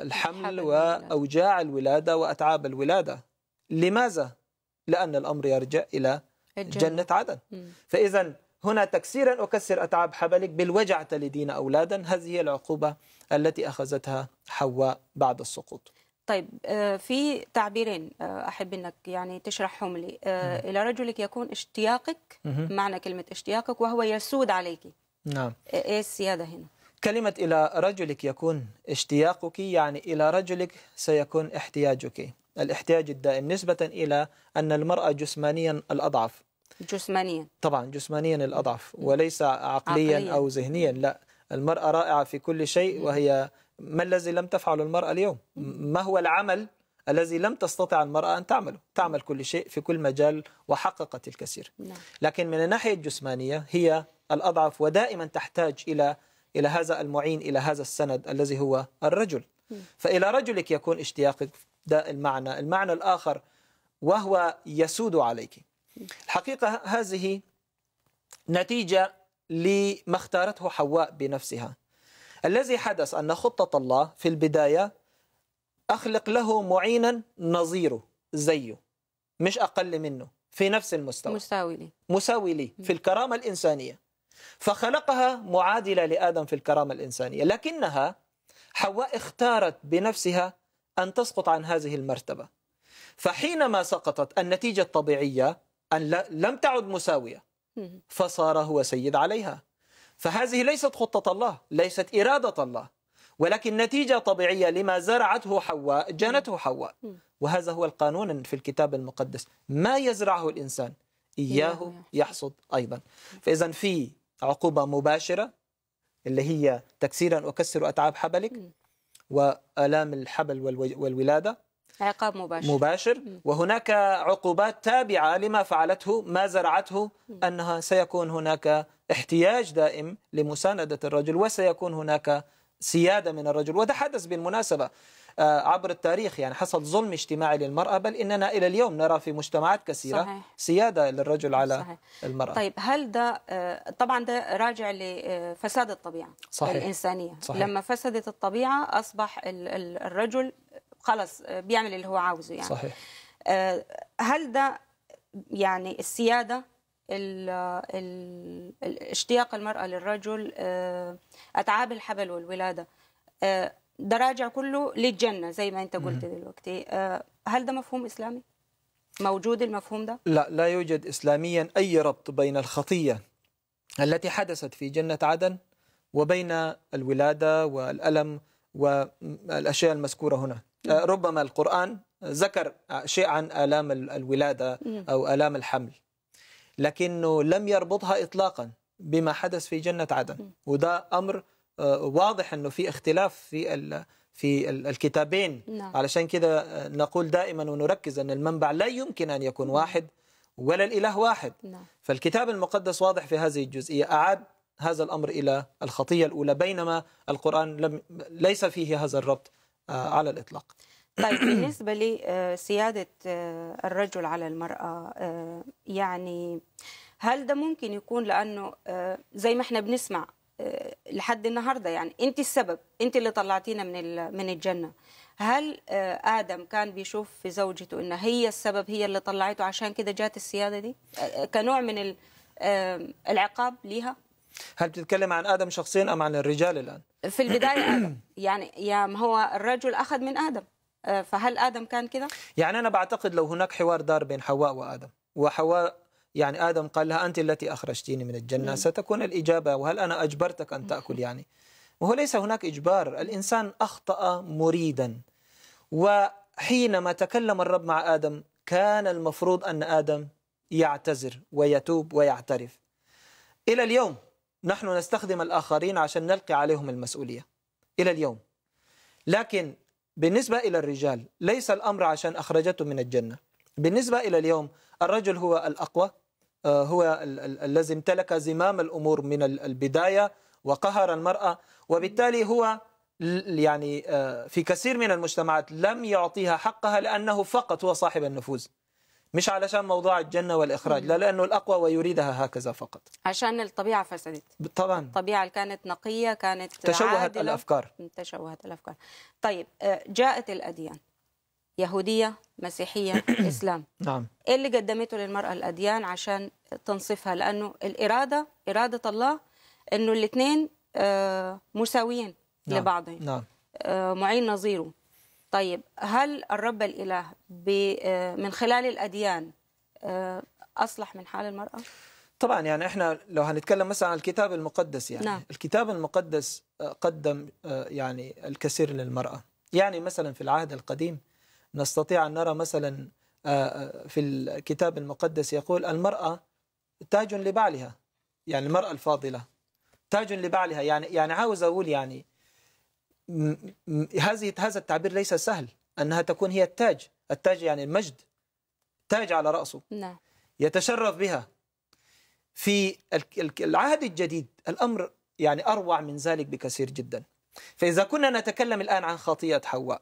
الحمل وأوجاع الولادة وأتعاب الولادة لماذا؟ لأن الأمر يرجع إلى جنة عدن فإذا هنا تكسيرا أكسر أتعاب حبلك بالوجع تلدين أولادا هذه هي العقوبة التي أخذتها حواء بعد السقوط طيب آه، في تعبيرين آه، احب انك يعني تشرحهم لي آه، الى رجلك يكون اشتياقك معنى كلمه اشتياقك وهو يسود عليك نعم ايه السياده هنا كلمة إلى رجلك يكون اشتياقك يعني إلى رجلك سيكون احتياجك الاحتياج الدائم نسبة إلى أن المرأة جسمانيا الأضعف جسمانيا طبعا جسمانيا الأضعف وليس عقليا, عقليا. أو ذهنيا لا المرأة رائعة في كل شيء وهي ما الذي لم تفعله المرأة اليوم ما هو العمل الذي لم تستطع المرأة أن تعمله تعمل كل شيء في كل مجال وحققت الكثير نعم. لكن من الناحية الجسمانية هي الأضعف ودائما تحتاج إلى إلى هذا المعين إلى هذا السند الذي هو الرجل فإلى رجلك يكون اشتياقك ده المعنى المعنى الآخر وهو يسود عليك الحقيقة هذه نتيجة لما اختارته حواء بنفسها الذي حدث أن خطة الله في البداية أخلق له معينا نظيره زيه مش أقل منه في نفس المستوى مساوي لي مساوي لي في الكرامة الإنسانية فخلقها معادلة لآدم في الكرامة الإنسانية لكنها حواء اختارت بنفسها أن تسقط عن هذه المرتبة فحينما سقطت النتيجة الطبيعية أن لم تعد مساوية فصار هو سيد عليها فهذه ليست خطة الله ليست إرادة الله ولكن نتيجة طبيعية لما زرعته حواء جنته حواء وهذا هو القانون في الكتاب المقدس ما يزرعه الإنسان إياه يحصد أيضا فإذا في عقوبة مباشرة اللي هي تكسيرا أكسر أتعاب حبلك وآلام الحبل والولادة عقاب مباشر مباشر وهناك عقوبات تابعة لما فعلته ما زرعته أنها سيكون هناك احتياج دائم لمساندة الرجل وسيكون هناك سيادة من الرجل وتحدث بالمناسبة آه، عبر التاريخ يعني حصل ظلم اجتماعي للمرأة بل إننا إلى اليوم نرى في مجتمعات كثيرة صحيح. سيادة للرجل على صحيح. المرأة طيب هل ده آه، طبعا ده راجع لفساد آه، الطبيعة صحيح. الإنسانية صحيح. لما فسدت الطبيعة أصبح الرجل خلص بيعمل اللي هو عاوزه يعني صحيح. هل ده يعني السيادة اشتياق المرأة للرجل أتعاب الحبل والولادة ده راجع كله للجنه زي ما انت قلت دلوقتي آه، هل ده مفهوم اسلامي؟ موجود المفهوم ده؟ لا لا يوجد اسلاميا اي ربط بين الخطيه التي حدثت في جنه عدن وبين الولاده والالم والاشياء المذكوره هنا آه، ربما القران ذكر شيء عن الام الولاده او الام الحمل لكنه لم يربطها اطلاقا بما حدث في جنه عدن وده امر آه، واضح انه في اختلاف في في الكتابين نعم. علشان كده آه، نقول دائما ونركز ان المنبع لا يمكن ان يكون نعم. واحد ولا الاله واحد نعم. فالكتاب المقدس واضح في هذه الجزئيه اعاد هذا الامر الى الخطيه الاولى بينما القران لم ليس فيه هذا الربط آه، على الاطلاق طيب بالنسبه لسياده الرجل على المراه يعني هل ده ممكن يكون لانه زي ما احنا بنسمع لحد النهارده يعني انت السبب انت اللي طلعتينا من من الجنه هل آه، ادم كان بيشوف في زوجته ان هي السبب هي اللي طلعته عشان كده جات السياده دي آه، آه، كنوع من العقاب ليها هل بتتكلم عن ادم شخصيا ام عن الرجال الان في البدايه ادم يعني يا هو الرجل اخذ من ادم فهل ادم كان كده يعني انا بعتقد لو هناك حوار دار بين حواء وادم وحواء يعني آدم قال لها أنت التي أخرجتيني من الجنة نعم. ستكون الإجابة وهل أنا أجبرتك أن تأكل يعني وهو ليس هناك إجبار الإنسان أخطأ مريدا وحينما تكلم الرب مع آدم كان المفروض أن آدم يعتذر ويتوب ويعترف إلى اليوم نحن نستخدم الآخرين عشان نلقي عليهم المسؤولية إلى اليوم لكن بالنسبة إلى الرجال ليس الأمر عشان أخرجته من الجنة بالنسبة إلى اليوم الرجل هو الأقوى آه، هو الذي امتلك زمام الأمور من البداية وقهر المرأة وبالتالي هو يعني آه، في كثير من المجتمعات لم يعطيها حقها لأنه فقط هو صاحب النفوذ مش علشان موضوع الجنة والإخراج لا لأنه الأقوى ويريدها هكذا فقط عشان الطبيعة فسدت طبعا الطبيعة اللي كانت نقية كانت تشوهت عادلة. الأفكار تشوهت الأفكار طيب آه، جاءت الأديان يهودية مسيحية إسلام نعم إيه اللي قدمته للمرأة الأديان عشان تنصفها لأنه الإرادة إرادة الله أنه الاثنين آه، مساويين نعم. لبعضهم نعم. آه، معين نظيره طيب هل الرب الإله آه، من خلال الأديان أصلح من حال المرأة؟ طبعا يعني احنا لو هنتكلم مثلا عن الكتاب المقدس يعني نعم. الكتاب المقدس قدم يعني الكثير للمرأة يعني مثلا في العهد القديم نستطيع أن نرى مثلا آه، آه، في الكتاب المقدس يقول المرأة تاج لبعلها يعني المرأة الفاضلة تاج لبعلها يعني يعني عاوز أقول يعني هذه هذا التعبير ليس سهل أنها تكون هي التاج التاج يعني المجد تاج على رأسه نعم. يتشرف بها في العهد الجديد الأمر يعني أروع من ذلك بكثير جدا فإذا كنا نتكلم الآن عن خطية حواء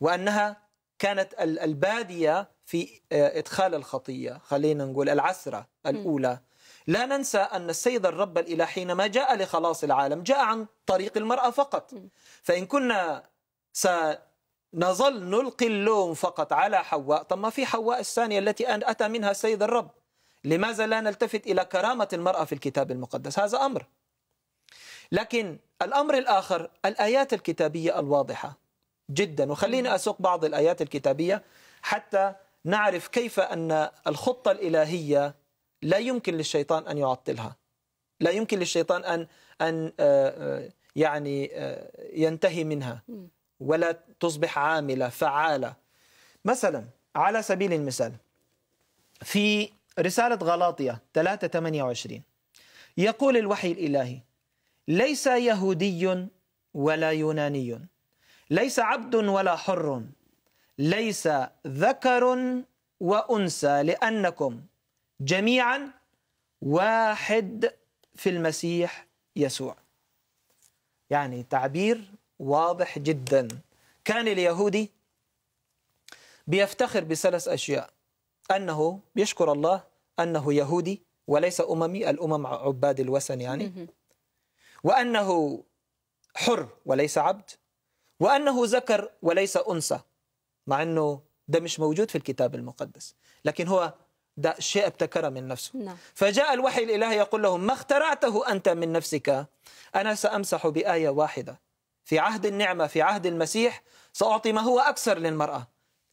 وأنها كانت البادية في آه، إدخال الخطية خلينا نقول العسرة الأولى لا ننسى أن السيد الرب الإله حينما جاء لخلاص العالم جاء عن طريق المرأة فقط فإن كنا سنظل نلقي اللوم فقط على حواء طب ما في حواء الثانية التي أتى منها السيد الرب لماذا لا نلتفت إلى كرامة المرأة في الكتاب المقدس هذا أمر لكن الأمر الآخر الآيات الكتابية الواضحة جدا وخليني أسوق بعض الآيات الكتابية حتى نعرف كيف أن الخطة الإلهية لا يمكن للشيطان أن يعطلها لا يمكن للشيطان أن أن آه، آه، يعني آه، ينتهي منها ولا تصبح عاملة فعالة مثلا على سبيل المثال في رسالة غلاطية 3:28 يقول الوحي الإلهي ليس يهودي ولا يوناني ليس عبد ولا حر ليس ذكر وانثى لانكم جميعا واحد في المسيح يسوع يعني تعبير واضح جدا كان اليهودي بيفتخر بثلاث اشياء انه بيشكر الله انه يهودي وليس اممي الامم عباد الوثن يعني وانه حر وليس عبد وأنه ذكر وليس أنثى مع أنه ده مش موجود في الكتاب المقدس لكن هو ده شيء ابتكره من نفسه نعم. فجاء الوحي الإلهي يقول لهم ما اخترعته أنت من نفسك أنا سأمسح بآية واحدة في عهد النعمة في عهد المسيح سأعطي ما هو أكثر للمرأة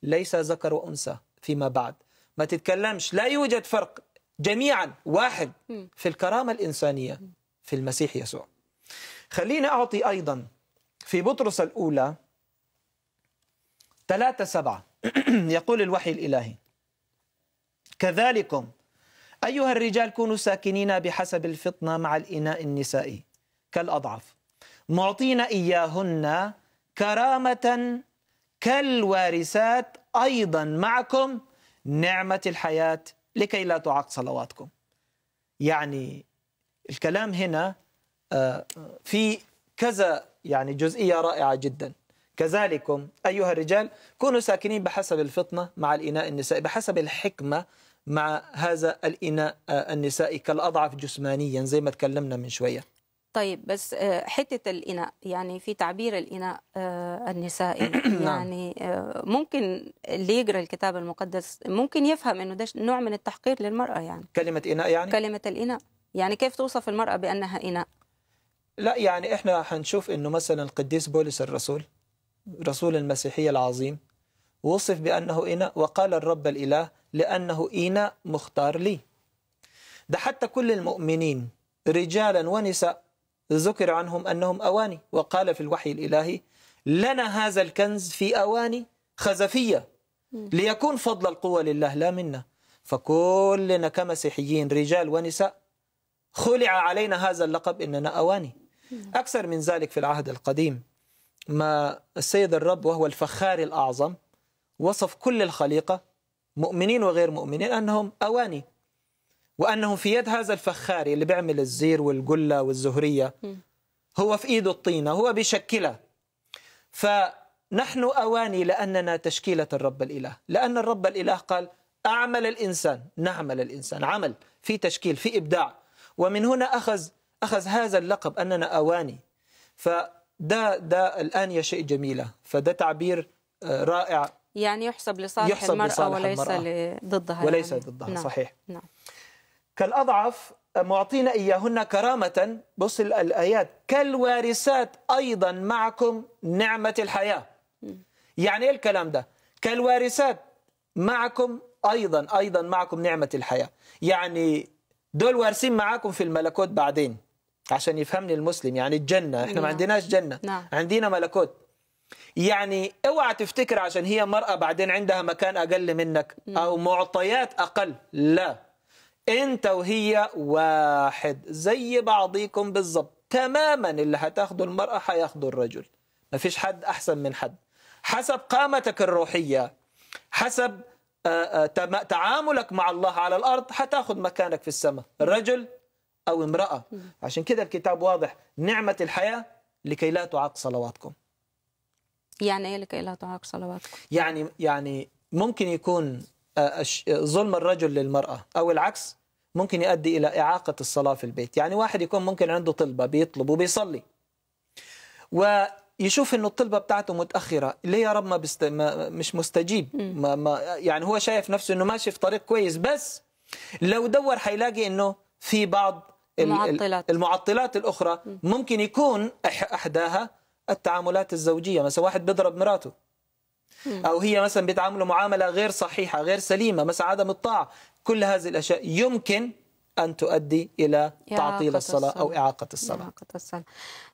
ليس ذكر وأنثى فيما بعد ما تتكلمش لا يوجد فرق جميعا واحد في الكرامة الإنسانية في المسيح يسوع خليني أعطي أيضا في بطرس الأولى ثلاثة سبعة يقول الوحي الإلهي كذلكم أيها الرجال كونوا ساكنين بحسب الفطنة مع الإناء النسائي كالأضعف معطين إياهن كرامة كالوارثات أيضا معكم نعمة الحياة لكي لا تعق صلواتكم يعني الكلام هنا آه، في كذا يعني جزئية رائعة جدا كذلكم أيها الرجال كونوا ساكنين بحسب الفطنة مع الإناء النسائي بحسب الحكمة مع هذا الإناء آه، النسائي كالأضعف جسمانيا زي ما تكلمنا من شوية طيب بس آه، حتة الإناء يعني في تعبير الإناء آه، النسائي نعم. يعني ممكن اللي يقرأ الكتاب المقدس ممكن يفهم أنه ده نوع من التحقير للمرأة يعني كلمة إناء يعني؟ كلمة الإناء يعني كيف توصف المرأة بأنها إناء لا يعني احنا هنشوف انه مثلا القديس بولس الرسول رسول المسيحيه العظيم وصف بانه اناء وقال الرب الاله لانه اناء مختار لي ده حتى كل المؤمنين رجالا ونساء ذكر عنهم انهم اواني وقال في الوحي الالهي لنا هذا الكنز في اواني خزفيه ليكون فضل القوه لله لا منا فكلنا كمسيحيين رجال ونساء خلع علينا هذا اللقب اننا اواني أكثر من ذلك في العهد القديم ما السيد الرب وهو الفخار الأعظم وصف كل الخليقة مؤمنين وغير مؤمنين أنهم أواني وأنهم في يد هذا الفخار اللي بيعمل الزير والقلة والزهرية هو في إيده الطينة هو بيشكلها فنحن أواني لأننا تشكيلة الرب الإله لأن الرب الإله قال أعمل الإنسان نعمل الإنسان عمل في تشكيل في إبداع ومن هنا أخذ أخذ هذا اللقب أننا أواني فده ده الآن يا شيء جميلة فده تعبير آه، رائع يعني يحسب لصالح يحسب المرأة لصالح وليس المرأة ضدها يعني. وليس يعني. ضدها نعم. صحيح نعم. كالأضعف آه، معطينا إياهن كرامة بص الآيات كالوارثات أيضا معكم نعمة الحياة يعني إيه الكلام ده كالوارثات معكم أيضا أيضا معكم نعمة الحياة يعني دول وارثين معاكم في الملكوت بعدين عشان يفهمني المسلم يعني الجنة احنا نعم. ما أيوة. عندناش جنة نعم. عندنا ملكوت يعني اوعى تفتكر عشان هي مرأة بعدين عندها مكان أقل منك نعم. أو معطيات أقل لا أنت وهي واحد زي بعضيكم بالظبط تماما اللي هتاخده المرأة هياخده الرجل ما فيش حد أحسن من حد حسب قامتك الروحية حسب آه، آه، تعاملك مع الله على الأرض هتاخد مكانك في السماء الرجل أو امرأة عشان كده الكتاب واضح نعمة الحياة لكي لا تعاق صلواتكم يعني إيه لكي لا تعاق صلواتكم؟ يعني يعني ممكن يكون آه، ظلم الرجل للمرأة أو العكس ممكن يؤدي إلى إعاقة الصلاة في البيت يعني واحد يكون ممكن عنده طلبة بيطلب وبيصلي ويشوف انه الطلبه بتاعته متاخره ليه يا رب ما, بست... ما مش مستجيب ما... ما يعني هو شايف نفسه انه ماشي في طريق كويس بس لو دور حيلاقي انه في بعض المعطلات المعطلات الأخرى ممكن يكون أحداها التعاملات الزوجية مثلا واحد بيضرب مراته أو هي مثلا بيتعاملوا معاملة غير صحيحة غير سليمة مثلا عدم الطاعة كل هذه الأشياء يمكن أن تؤدي إلى تعطيل الصلاة, الصلاة أو إعاقة الصلاة, إعاقة الصلاة.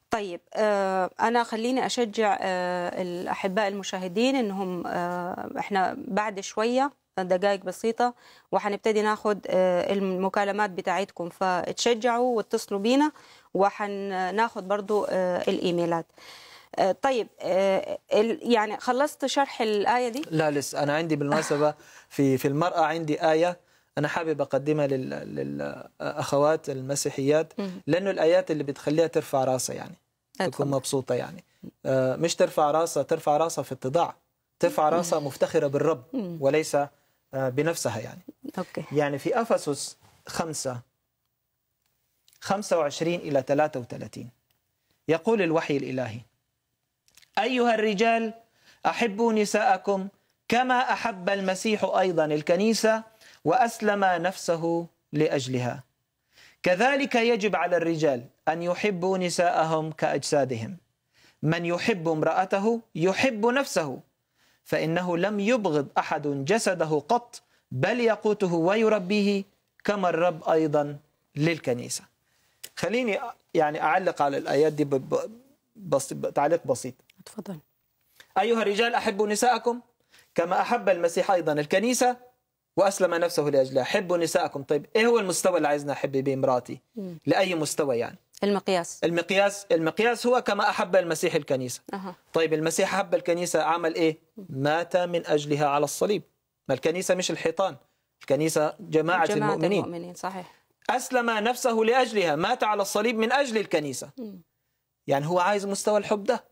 طيب آه، أنا خليني أشجع آه، الأحباء المشاهدين أنهم آه، إحنا بعد شوية دقائق بسيطة وحنبتدي ناخد آه، المكالمات بتاعتكم فتشجعوا واتصلوا بينا وحناخد آه، برضو آه، الإيميلات طيب يعني خلصت شرح الآية دي؟ لا لسه أنا عندي بالمناسبة في في المرأة عندي آية أنا حابب أقدمها للأخوات المسيحيات لأنه الآيات اللي بتخليها ترفع راسها يعني تكون مبسوطة يعني مش ترفع راسها ترفع راسها في اتضاع ترفع راسها مفتخرة بالرب وليس آه، بنفسها يعني أوكي. يعني في أفسس 5 25 إلى 33 يقول الوحي الإلهي أيها الرجال أحبوا نساءكم كما أحب المسيح أيضا الكنيسة وأسلم نفسه لأجلها كذلك يجب على الرجال أن يحبوا نساءهم كأجسادهم من يحب امرأته يحب نفسه فإنه لم يبغض أحد جسده قط بل يقوته ويربيه كما الرب أيضا للكنيسة خليني يعني أعلق على الآيات دي بس تعليق بسيط تفضل أيها الرجال أحبوا نساءكم كما أحب المسيح أيضا الكنيسة وأسلم نفسه لأجلها حبوا نساءكم طيب إيه هو المستوى اللي عايزنا أحب بيه مراتي لأي مستوى يعني المقياس المقياس المقياس هو كما أحب المسيح الكنيسة أه. طيب المسيح أحب الكنيسة عمل إيه مات من أجلها على الصليب ما الكنيسة مش الحيطان الكنيسة جماعة, جماعة المؤمنين. المؤمنين صحيح أسلم نفسه لأجلها مات على الصليب من أجل الكنيسة م. يعني هو عايز مستوى الحب ده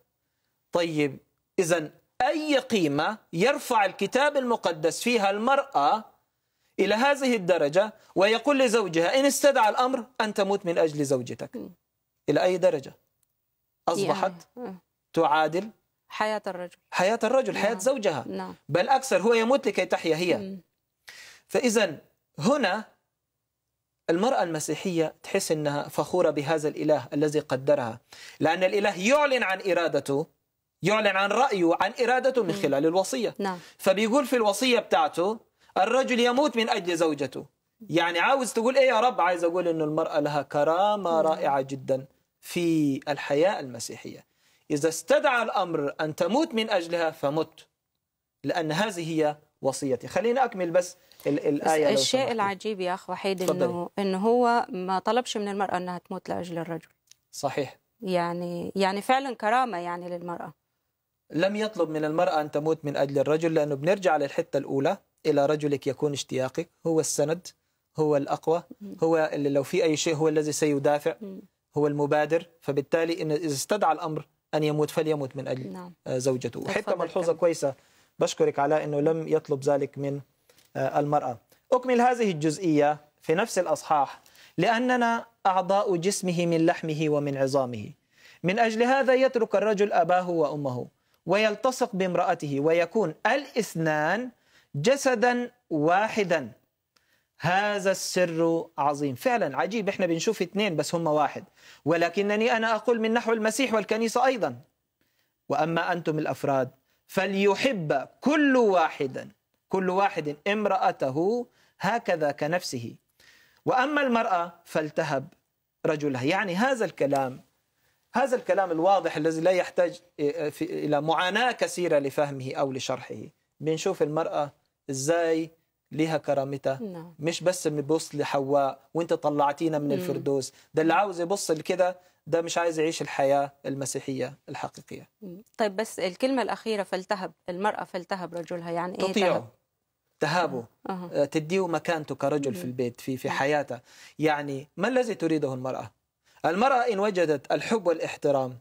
طيب إذا أي قيمة يرفع الكتاب المقدس فيها المرأة إلى هذه الدرجة ويقول لزوجها إن استدعى الأمر أن تموت من أجل زوجتك م. إلى أي درجة أصبحت يعني. تعادل حياة الرجل حياة الرجل حياة نعم. زوجها نعم. بل أكثر هو يموت لكي تحيا هي فإذا هنا المرأة المسيحية تحس أنها فخورة بهذا الإله الذي قدرها لأن الإله يعلن عن إرادته يعلن عن رأيه عن إرادته من خلال الوصية نعم. فبيقول في الوصية بتاعته الرجل يموت من أجل زوجته يعني عاوز تقول ايه يا رب عايز اقول انه المراه لها كرامه رائعه جدا في الحياه المسيحيه اذا استدعى الامر ان تموت من اجلها فمت لان هذه هي وصيتي خليني اكمل بس الايه بس الشيء العجيب يا اخ وحيد انه انه هو ما طلبش من المراه انها تموت لاجل الرجل صحيح يعني يعني فعلا كرامه يعني للمراه لم يطلب من المراه ان تموت من اجل الرجل لانه بنرجع للحته الاولى الى رجلك يكون اشتياقك هو السند هو الأقوى هو اللي لو في أي شيء هو الذي سيدافع هو المبادر فبالتالي إن إذا استدعى الأمر أن يموت فليموت من أجل نعم. آه، زوجته وحتى ملحوظة كويسة بشكرك على أنه لم يطلب ذلك من آه، المرأة أكمل هذه الجزئية في نفس الأصحاح لأننا أعضاء جسمه من لحمه ومن عظامه من أجل هذا يترك الرجل أباه وأمه ويلتصق بامرأته ويكون الاثنان جسدا واحدا هذا السر عظيم فعلا عجيب احنا بنشوف اثنين بس هم واحد ولكنني أنا أقول من نحو المسيح والكنيسة أيضا وأما أنتم الأفراد فليحب كل واحدا كل واحد امرأته هكذا كنفسه وأما المرأة فلتهب رجلها يعني هذا الكلام هذا الكلام الواضح الذي لا يحتاج آه، آه، إلى معاناة كثيرة لفهمه أو لشرحه بنشوف المرأة إزاي ليها كرامتها نعم. مش بس بيبص لحواء وانت طلعتينا من الفردوس ده اللي عاوز يبص لكده ده مش عايز يعيش الحياة المسيحية الحقيقية طيب بس الكلمة الأخيرة فلتهب المرأة فلتهب رجلها يعني إيه تطيعه تهابه أه. تديه مكانته كرجل مم. في البيت في في حياته يعني ما الذي تريده المرأة المرأة إن وجدت الحب والاحترام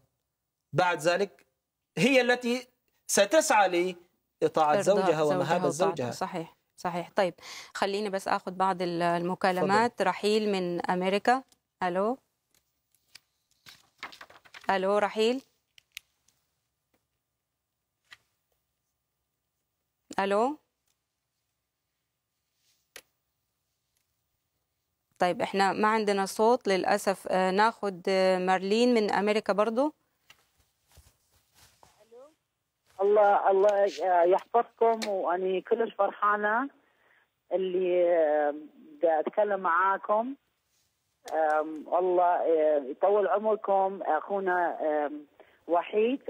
بعد ذلك هي التي ستسعى لإطاعة زوجها ومهابة زوجها صحيح صحيح طيب خليني بس اخذ بعض المكالمات فضل. رحيل من امريكا الو الو رحيل الو طيب احنا ما عندنا صوت للاسف آه، ناخد آه، مارلين من امريكا برضو الله الله يحفظكم واني كلش فرحانه اللي بدي اتكلم معاكم والله يطول عمركم اخونا وحيد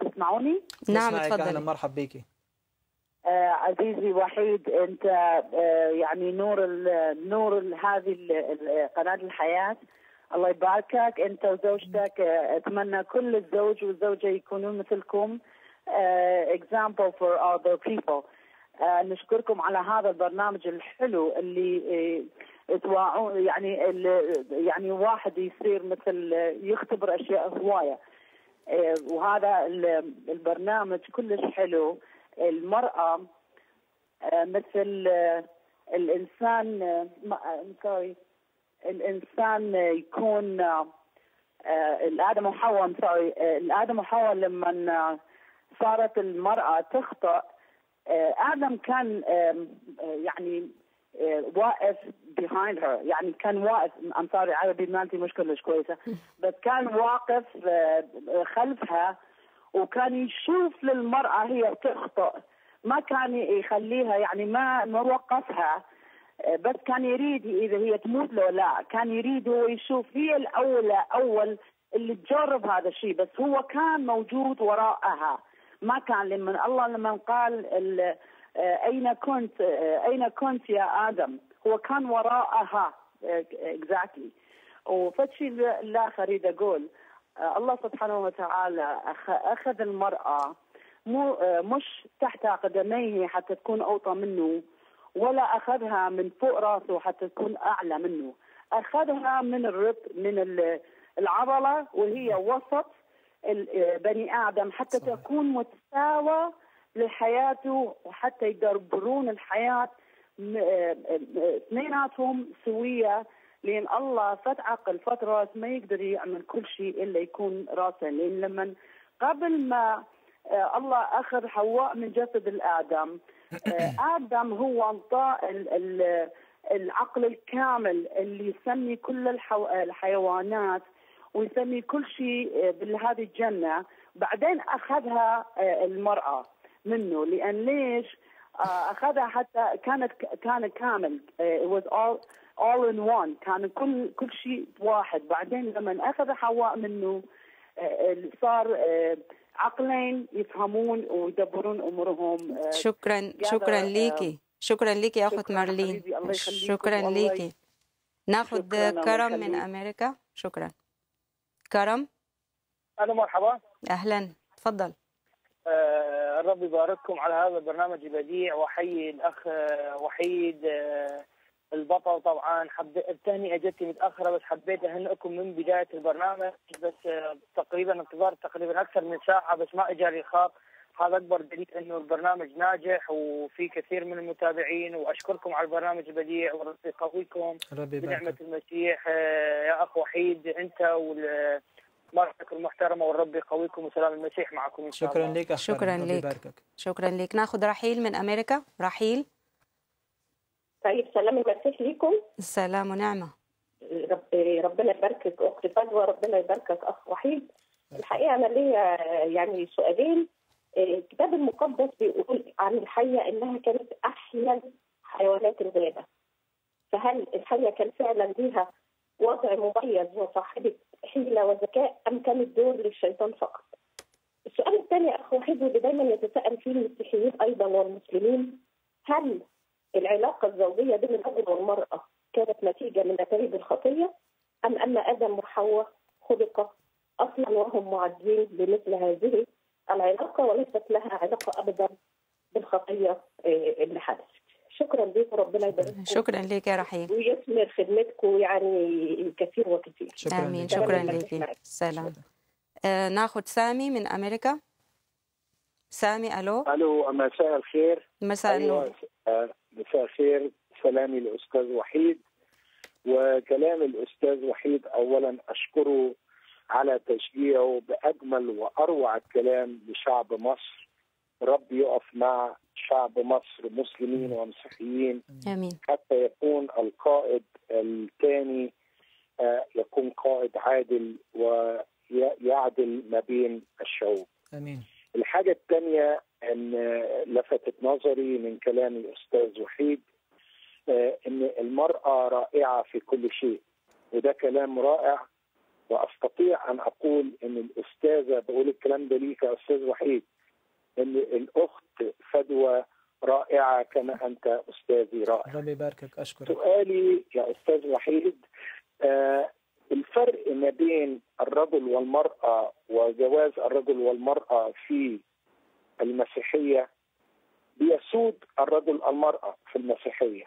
تسمعوني؟ نعم تفضل اهلا مرحب بيكي آه، عزيزي وحيد انت آه، يعني نور ال نور ال هذه قناه الحياه الله يباركك انت وزوجتك آه، اتمنى كل الزوج والزوجه يكونون مثلكم آه، example for other people. آه، نشكركم على هذا البرنامج الحلو اللي آه، توعون يعني يعني واحد يصير مثل يختبر اشياء هوايه وهذا البرنامج كلش حلو المراه مثل الانسان سوري الانسان يكون الادم وحواء سوري الادم وحواء لما صارت المرأة تخطأ آه، آدم كان آه، يعني آه، واقف behind her يعني كان واقف I'm sorry عربي ما عندي مشكلة كويسة بس كان واقف خلفها وكان يشوف للمرأة هي تخطأ ما كان يخليها يعني ما ما وقفها بس كان يريد إذا هي تموت لو لا كان يريد هو يشوف هي الأولى أول اللي تجرب هذا الشيء بس هو كان موجود وراءها ما كان لمن الله لما قال آه، اين كنت آه، اين كنت يا ادم هو كان وراءها اكزاكتلي آه، وفتشي الاخر اريد اقول الله سبحانه وتعالى اخذ المراه مو مش تحت قدميه حتى تكون اوطى منه ولا اخذها من فوق راسه حتى تكون اعلى منه اخذها من الرب من العضله وهي وسط آه، بني آدم حتى صح. تكون متساوى لحياته وحتى يدبرون الحياة آه، آه، اثنيناتهم سوية لأن الله فتعق عقل راس ما يقدر يعمل كل شيء إلا يكون راسا لأن لما قبل ما الله أخذ حواء من جسد الآدم آدم هو انطاء العقل الكامل اللي يسمي كل الحيوانات ويسمي كل شيء آه، بهذه الجنه بعدين اخذها آه، المراه منه لان ليش آه، اخذها حتى كانت كان كامل it was all all in one كان كل كل شيء واحد بعدين لما اخذ حواء منه صار عقلين يفهمون ويدبرون امورهم شكرا شكرا ليكي شكرا ليكي يا اخت مارلين شكرا ليكي ناخذ كرم من امريكا شكرا كرم ألو مرحبا أهلا تفضل آه الرب يبارككم على هذا البرنامج البديع وحيي الأخ آه، وحيد آه البطل طبعا حب... التهنئه جتني متاخره بس حبيت اهنئكم من بدايه البرنامج بس آه، تقريبا انتظرت تقريبا اكثر من ساعه بس ما اجاني خاطر هذا اكبر دليل انه البرنامج ناجح وفي كثير من المتابعين واشكركم على البرنامج البديع وربي يقويكم بنعمه المسيح آه، يا اخ وحيد انت ومرتك المحترمة والرب يقويكم وسلام المسيح معكم إن شاء شكرا الله. لك أخبر. شكرا لك شكرا لك ناخذ رحيل من أمريكا رحيل طيب سلام المسيح ليكم سلام ونعمة رب ربنا يباركك أخت فدوى ربنا يباركك أخ وحيد الحقيقة أنا ليا يعني سؤالين آه، الكتاب المقدس بيقول عن الحية إنها كانت أحيا حيوانات الغابة فهل الحية كان فعلا ليها وضع مميز وصاحبة حيلة وذكاء أم كان الدور للشيطان فقط؟ السؤال الثاني أخو اللي دايما يتساءل فيه المسيحيين أيضا والمسلمين هل العلاقة الزوجية بين الرجل والمرأة كانت نتيجة من نتائج الخطية أم أن آدم وحواء خلقا أصلا وهم معدين لمثل هذه علاقه وليست لها علاقه ابدا بالخطيه آه، اللي حدثت شكرا ليك وربنا يبارك شكرا ليك يا رحيم ويثمر خدمتكم يعني كثير وكثير شكرا امين شكرا ليك سلام آه سامي من امريكا سامي الو الو مساء الخير مساء النور أيوة، آه، مساء الخير سلامي للاستاذ وحيد وكلام الاستاذ وحيد اولا اشكره على تشجيعه باجمل واروع الكلام لشعب مصر رب يقف مع شعب مصر مسلمين ومسيحيين امين حتى يكون القائد الثاني آه، يكون قائد عادل ويعدل ما بين الشعوب امين الحاجه الثانيه ان لفتت نظري من كلام الاستاذ وحيد آه، ان المراه رائعه في كل شيء وده كلام رائع واستطيع ان اقول ان الاستاذه بقول الكلام ده ليك يا استاذ وحيد ان الاخت فدوى رائعه كما انت استاذي رائع. ربي يباركك اشكرك. سؤالي يا استاذ وحيد آه الفرق ما بين الرجل والمراه وجواز الرجل والمراه في المسيحيه بيسود الرجل المراه في المسيحيه.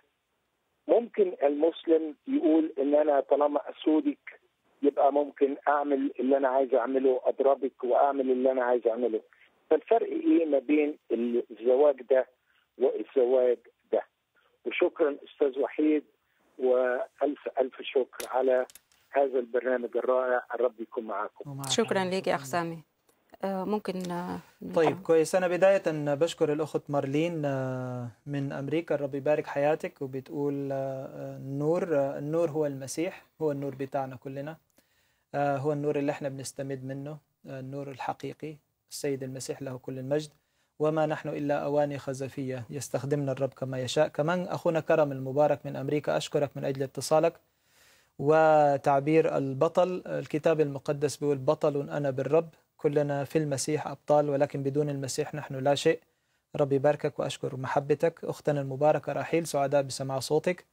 ممكن المسلم يقول ان انا طالما اسودك يبقى ممكن اعمل اللي انا عايز اعمله اضربك واعمل اللي انا عايز اعمله فالفرق ايه ما بين الزواج ده والزواج ده وشكرا استاذ وحيد والف الف شكر على هذا البرنامج الرائع الرب يكون معاكم شكرا لك يا اخ سامي آه، ممكن آه، طيب كويس انا بدايه بشكر الاخت مارلين آه، من امريكا الرب يبارك حياتك وبتقول النور النور هو المسيح هو النور بتاعنا كلنا آه، هو النور اللي احنا بنستمد منه آه، النور الحقيقي السيد المسيح له كل المجد وما نحن إلا أواني خزفية يستخدمنا الرب كما يشاء كمان أخونا كرم المبارك من أمريكا أشكرك من أجل اتصالك وتعبير البطل الكتاب المقدس بيقول بطل أنا بالرب كلنا في المسيح أبطال ولكن بدون المسيح نحن لا شيء ربي يباركك وأشكر محبتك أختنا المباركة رحيل سعداء بسماع صوتك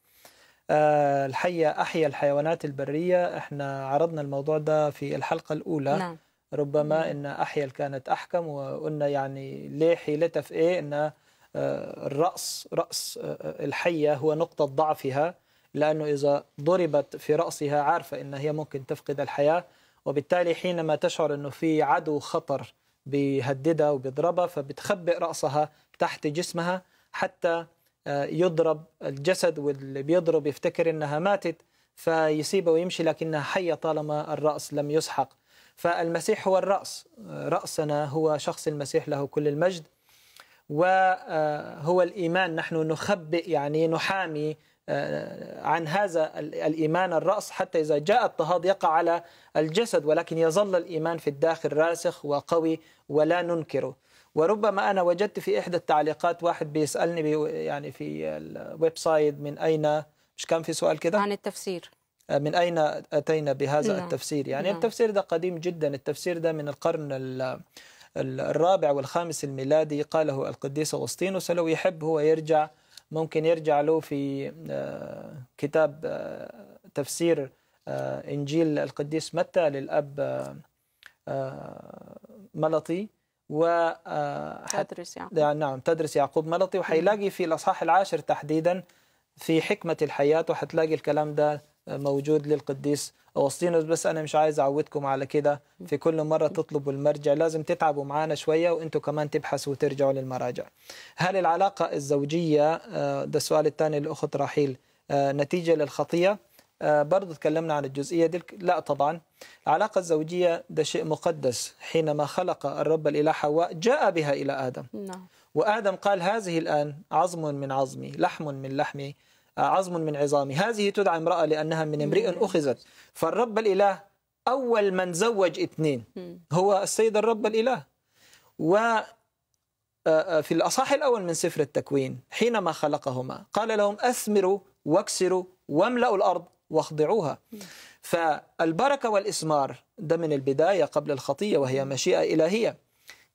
آه، الحية أحيا الحيوانات البرية احنا عرضنا الموضوع ده في الحلقة الأولى نعم. ربما نعم. ان أحيا كانت احكم وقلنا يعني ليه حيلتها في ايه ان آه، الراس راس آه، الحيه هو نقطه ضعفها لانه اذا ضربت في راسها عارفه ان هي ممكن تفقد الحياه وبالتالي حينما تشعر انه في عدو خطر بيهددها وبيضربها فبتخبئ راسها تحت جسمها حتى آه، يضرب الجسد واللي بيضرب يفتكر انها ماتت فيسيبه ويمشي لكنها حيه طالما الراس لم يسحق فالمسيح هو الراس آه، راسنا هو شخص المسيح له كل المجد وهو آه، الايمان نحن نخبئ يعني نحامي عن هذا الايمان الراس حتى اذا جاء اضطهاد يقع على الجسد ولكن يظل الايمان في الداخل راسخ وقوي ولا ننكره وربما انا وجدت في احدى التعليقات واحد بيسالني يعني في الويب سايت من اين مش كان في سؤال كده عن التفسير آه، من أين أتينا بهذا نعم. التفسير يعني نعم. التفسير ده قديم جدا التفسير ده من القرن الرابع والخامس الميلادي قاله القديس أغسطينوس لو يحب هو يرجع ممكن يرجع له في آه، كتاب آه، تفسير إنجيل القديس متى للأب ملطي و آه، تدرس يعقوب نعم تدرس يعقوب ملطي وحيلاقي في الأصحاح العاشر تحديدا في حكمة الحياة وحتلاقي الكلام ده موجود للقديس أوسطينوس بس أنا مش عايز أعودكم على كده في كل مرة تطلبوا المرجع لازم تتعبوا معانا شوية وانتم كمان تبحثوا وترجعوا للمراجع هل العلاقة الزوجية آه، ده السؤال الثاني للأخت رحيل آه، نتيجة للخطية آه، برضو تكلمنا عن الجزئية دي لا طبعا العلاقة الزوجية ده شيء مقدس حينما خلق الرب الإله حواء جاء بها إلى آدم نعم. وآدم قال هذه الآن عظم من عظمي لحم من لحمي آه، عظم من عظامي هذه تدعى امرأة لأنها من امرئ نعم. أخذت فالرب الإله أول من زوج اثنين هو السيد الرب الإله و آه، في الأصحاح الأول من سفر التكوين حينما خلقهما قال لهم أثمروا واكسروا واملأوا الأرض واخضعوها فالبركة والإسمار ده من البداية قبل الخطية وهي مشيئة إلهية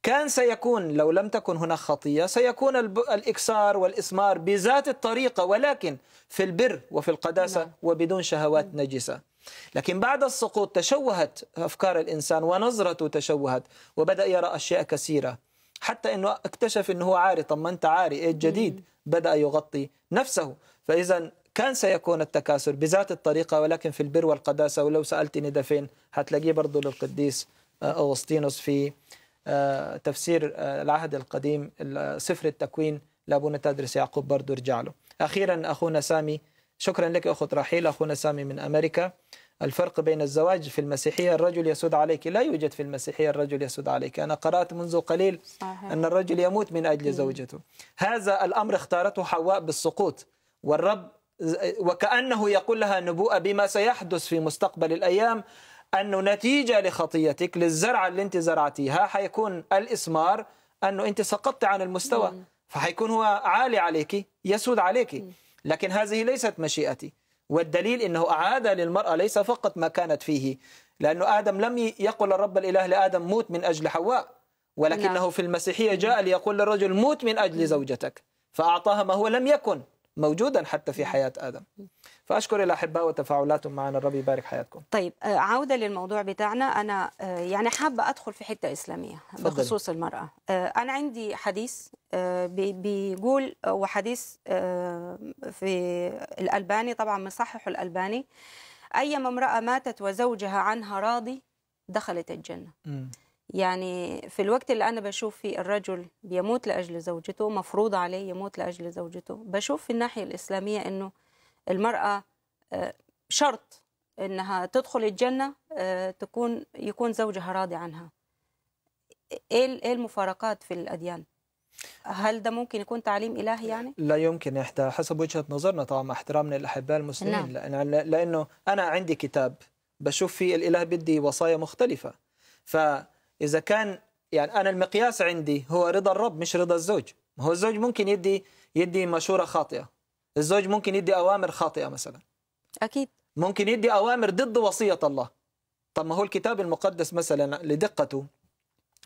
كان سيكون لو لم تكن هناك خطية سيكون الإكسار والإسمار بذات الطريقة ولكن في البر وفي القداسة نعم. وبدون شهوات نجسة لكن بعد السقوط تشوهت أفكار الإنسان ونظرته تشوهت وبدأ يرى أشياء كثيرة حتى أنه اكتشف أنه عاري طب ما أنت عاري إيه الجديد بدأ يغطي نفسه فإذا كان سيكون التكاثر بذات الطريقة ولكن في البر والقداسة ولو سألتني ده فين هتلاقيه برضه للقديس آه، أغسطينوس في آه، تفسير آه، العهد القديم سفر التكوين لابونا تدرس يعقوب برضه ارجع له أخيرا أخونا سامي شكرا لك أخت رحيل أخونا سامي من أمريكا الفرق بين الزواج في المسيحية الرجل يسود عليك لا يوجد في المسيحية الرجل يسود عليك أنا قرأت منذ قليل صحيح. أن الرجل يموت من أجل زوجته هذا الأمر اختارته حواء بالسقوط والرب وكأنه يقول لها نبوءة بما سيحدث في مستقبل الأيام أنه نتيجة لخطيتك للزرعة اللي أنت زرعتيها حيكون الإسمار أنه أنت سقطت عن المستوى فحيكون هو عالي عليك يسود عليك لكن هذه ليست مشيئتي والدليل أنه أعاد للمرأة ليس فقط ما كانت فيه لأنه آدم لم يقل الرب الإله لآدم موت من أجل حواء ولكنه نعم. في المسيحية جاء ليقول للرجل موت من أجل زوجتك فأعطاها ما هو لم يكن موجودا حتى في حياة آدم فأشكر الأحباء وتفاعلاتهم معنا الرب يبارك حياتكم طيب آه، عودة للموضوع بتاعنا أنا آه، يعني حابة أدخل في حتة إسلامية فضل. بخصوص المرأة آه، أنا عندي حديث بيقول وحديث في الألباني طبعا مصحح الألباني أيما امرأة ماتت وزوجها عنها راضي دخلت الجنة م. يعني في الوقت اللي أنا بشوف فيه الرجل بيموت لأجل زوجته مفروض عليه يموت لأجل زوجته بشوف في الناحية الإسلامية أنه المرأة آه، شرط أنها تدخل الجنة آه، تكون يكون زوجها راضي عنها إيه, إيه المفارقات في الأديان؟ هل ده ممكن يكون تعليم إلهي يعني؟ لا يمكن احتى حسب وجهة نظرنا طبعا مع احترامنا للأحباء المسلمين نعم. لأنه أنا عندي كتاب بشوف فيه الإله بدي وصايا مختلفة ف اذا كان يعني انا المقياس عندي هو رضا الرب مش رضا الزوج ما هو الزوج ممكن يدي يدي مشوره خاطئه الزوج ممكن يدي اوامر خاطئه مثلا اكيد ممكن يدي اوامر ضد وصيه الله طب ما هو الكتاب المقدس مثلا لدقته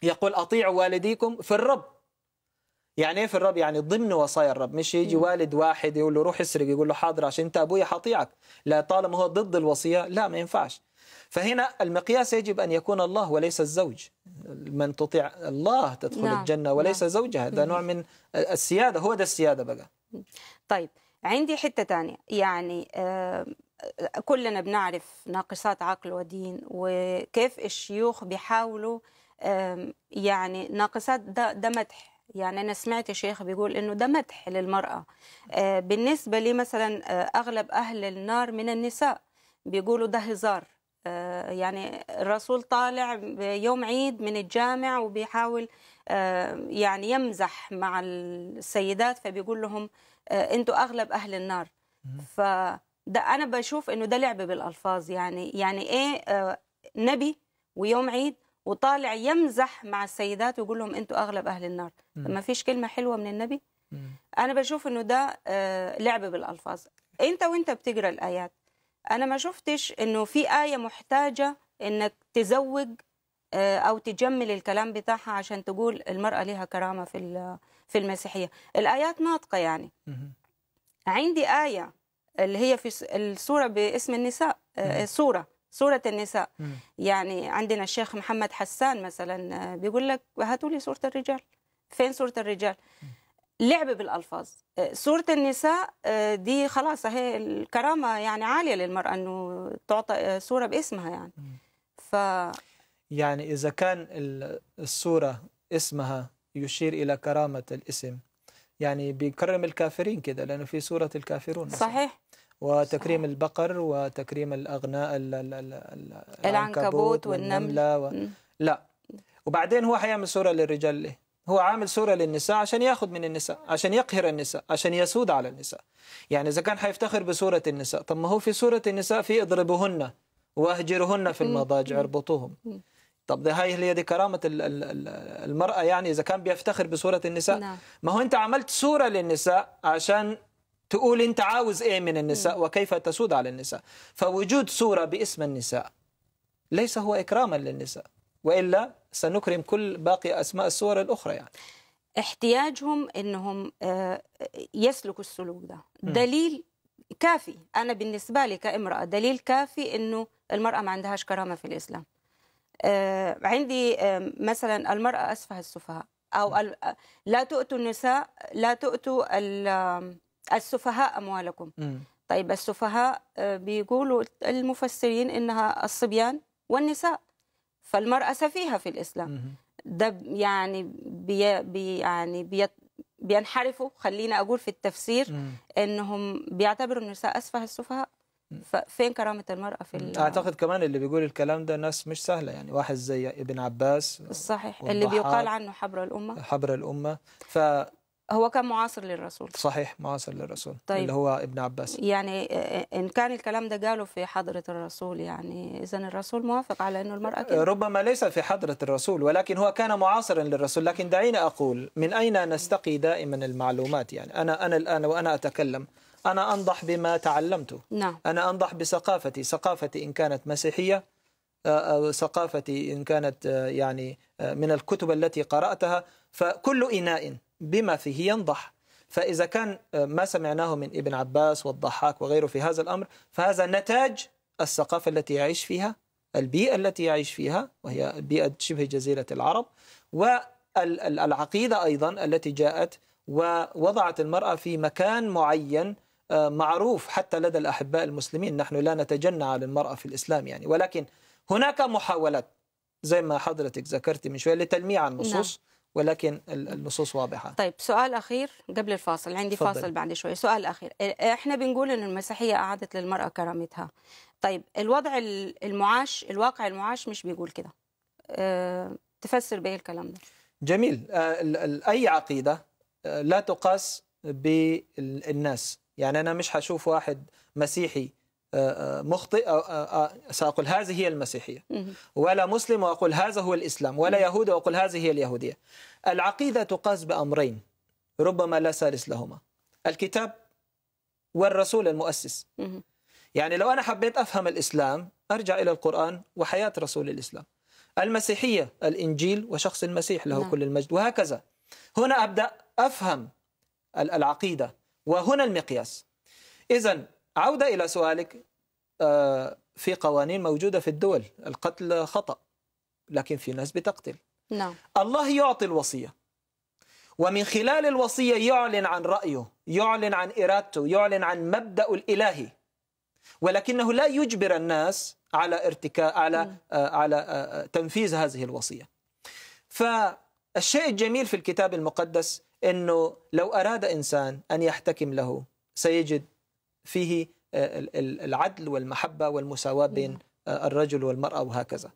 يقول اطيعوا والديكم في الرب يعني ايه في الرب يعني ضمن وصايا الرب مش يجي والد واحد يقول له روح اسرق يقول له حاضر عشان انت ابويا حطيعك لا طالما هو ضد الوصيه لا ما ينفعش فهنا المقياس يجب أن يكون الله وليس الزوج من تطيع الله تدخل نعم. الجنة وليس نعم. زوجها ده نوع من السيادة هو ده السيادة بقى طيب عندي حتة تانية يعني آه، كلنا بنعرف ناقصات عقل ودين وكيف الشيوخ بيحاولوا يعني ناقصات ده, ده مدح يعني أنا سمعت شيخ بيقول إنه ده مدح للمرأة آه، بالنسبة لي مثلا آه، أغلب أهل النار من النساء بيقولوا ده هزار آه، يعني الرسول طالع يوم عيد من الجامع وبيحاول آه، يعني يمزح مع السيدات فبيقول لهم آه، انتوا اغلب اهل النار ده انا بشوف انه ده لعب بالالفاظ يعني يعني ايه نبي ويوم عيد وطالع يمزح مع السيدات ويقول لهم انتوا اغلب اهل النار ما فيش كلمه حلوه من النبي انا بشوف انه ده لعب بالالفاظ انت وانت بتقرا الايات انا ما شفتش انه في ايه محتاجه انك تزوج آه، او تجمل الكلام بتاعها عشان تقول المراه لها كرامه في في المسيحيه الايات ناطقه يعني عندي ايه اللي هي في السوره باسم النساء آه، سوره سورة النساء يعني عندنا الشيخ محمد حسان مثلا آه، بيقول لك هاتوا لي سورة الرجال فين سورة الرجال لعب بالالفاظ آه، صوره النساء آه، دي خلاص اهي الكرامه يعني عاليه للمراه انه تعطى آه، صوره باسمها يعني ف يعني اذا كان الصوره اسمها يشير الى كرامه الاسم يعني بيكرم الكافرين كده لانه في سوره الكافرون صحيح وتكريم صحيح. البقر وتكريم الاغناء العنكبوت والنمله و... لا وبعدين هو حيعمل صوره للرجال ليه؟ هو عامل سورة للنساء عشان ياخد من النساء عشان يقهر النساء عشان يسود على النساء يعني إذا كان حيفتخر بسورة النساء طب ما هو في سورة النساء في اضربهن واهجرهن في المضاجع اربطوهم طب ده هاي هي دي كرامة المرأة يعني إذا كان بيفتخر بسورة النساء نعم. ما هو أنت عملت سورة للنساء عشان تقول أنت عاوز إيه من النساء وكيف تسود على النساء فوجود سورة باسم النساء ليس هو إكراما للنساء وإلا سنكرم كل باقي أسماء السور الأخرى يعني احتياجهم أنهم آه، يسلكوا السلوك ده دليل كافي أنا بالنسبة لي كامرأة دليل كافي أنه المرأة ما عندهاش كرامة في الإسلام آه، عندي آه، مثلا المرأة أسفه السفهاء أو لا تؤتوا النساء لا تؤتوا السفهاء أموالكم طيب السفهاء بيقولوا المفسرين انها الصبيان والنساء فالمرأة سفيهة في الإسلام ده يعني بي يعني بي بينحرفوا خلينا أقول في التفسير إنهم بيعتبروا النساء أسفه السفهاء فين كرامة المرأة في أعتقد كمان اللي بيقول الكلام ده ناس مش سهلة يعني واحد زي ابن عباس صحيح اللي بيقال عنه حبر الأمة حبر الأمة ف هو كان معاصر للرسول صحيح معاصر للرسول طيب. اللي هو ابن عباس يعني آه، آه، ان كان الكلام ده جاله في حضرة الرسول يعني اذا الرسول موافق على انه المرأة كده. آه، ربما ليس في حضرة الرسول ولكن هو كان معاصرا للرسول لكن دعيني اقول من اين نستقي دائما المعلومات يعني انا انا الان وانا اتكلم انا انضح بما تعلمته نعم. انا انضح بثقافتي ثقافتي ان كانت مسيحية أو ثقافتي ان كانت يعني من الكتب التي قراتها فكل اناء بما فيه ينضح فإذا كان آه، ما سمعناه من ابن عباس والضحاك وغيره في هذا الأمر فهذا نتاج الثقافة التي يعيش فيها البيئة التي يعيش فيها وهي بيئة شبه جزيرة العرب والعقيدة أيضا التي جاءت ووضعت المرأة في مكان معين آه، معروف حتى لدى الأحباء المسلمين نحن لا نتجنى على المرأة في الإسلام يعني ولكن هناك محاولات زي ما حضرتك ذكرتي من شوية لتلميع النصوص نعم. ولكن النصوص واضحه. طيب سؤال اخير قبل الفاصل، عندي فضل. فاصل بعد شوي، سؤال اخير، إيه، احنا بنقول ان المسيحيه اعادت للمراه كرامتها. طيب الوضع المعاش الواقع المعاش مش بيقول كده. إيه، تفسر بايه الكلام ده؟ جميل آه، اي عقيده آه، لا تقاس بالناس، يعني انا مش هشوف واحد مسيحي مخطئ سأقول هذه هي المسيحية ولا مسلم وأقول هذا هو الإسلام ولا يهود وأقول هذه هي اليهودية العقيدة تقاس بأمرين ربما لا ثالث لهما الكتاب والرسول المؤسس يعني لو أنا حبيت أفهم الإسلام أرجع إلى القرآن وحياة رسول الإسلام المسيحية الإنجيل وشخص المسيح له نعم. كل المجد وهكذا هنا أبدأ أفهم العقيدة وهنا المقياس إذا عودة إلى سؤالك آه، في قوانين موجودة في الدول القتل خطأ لكن في ناس بتقتل نعم الله يعطي الوصية ومن خلال الوصية يعلن عن رأيه يعلن عن إرادته يعلن عن مبدأ الإلهي ولكنه لا يجبر الناس على ارتكاء على آه على آه، آه، تنفيذ هذه الوصية فالشيء الجميل في الكتاب المقدس أنه لو أراد إنسان أن يحتكم له سيجد فيه آه، العدل والمحبة والمساواة بين نعم. آه، الرجل والمرأة وهكذا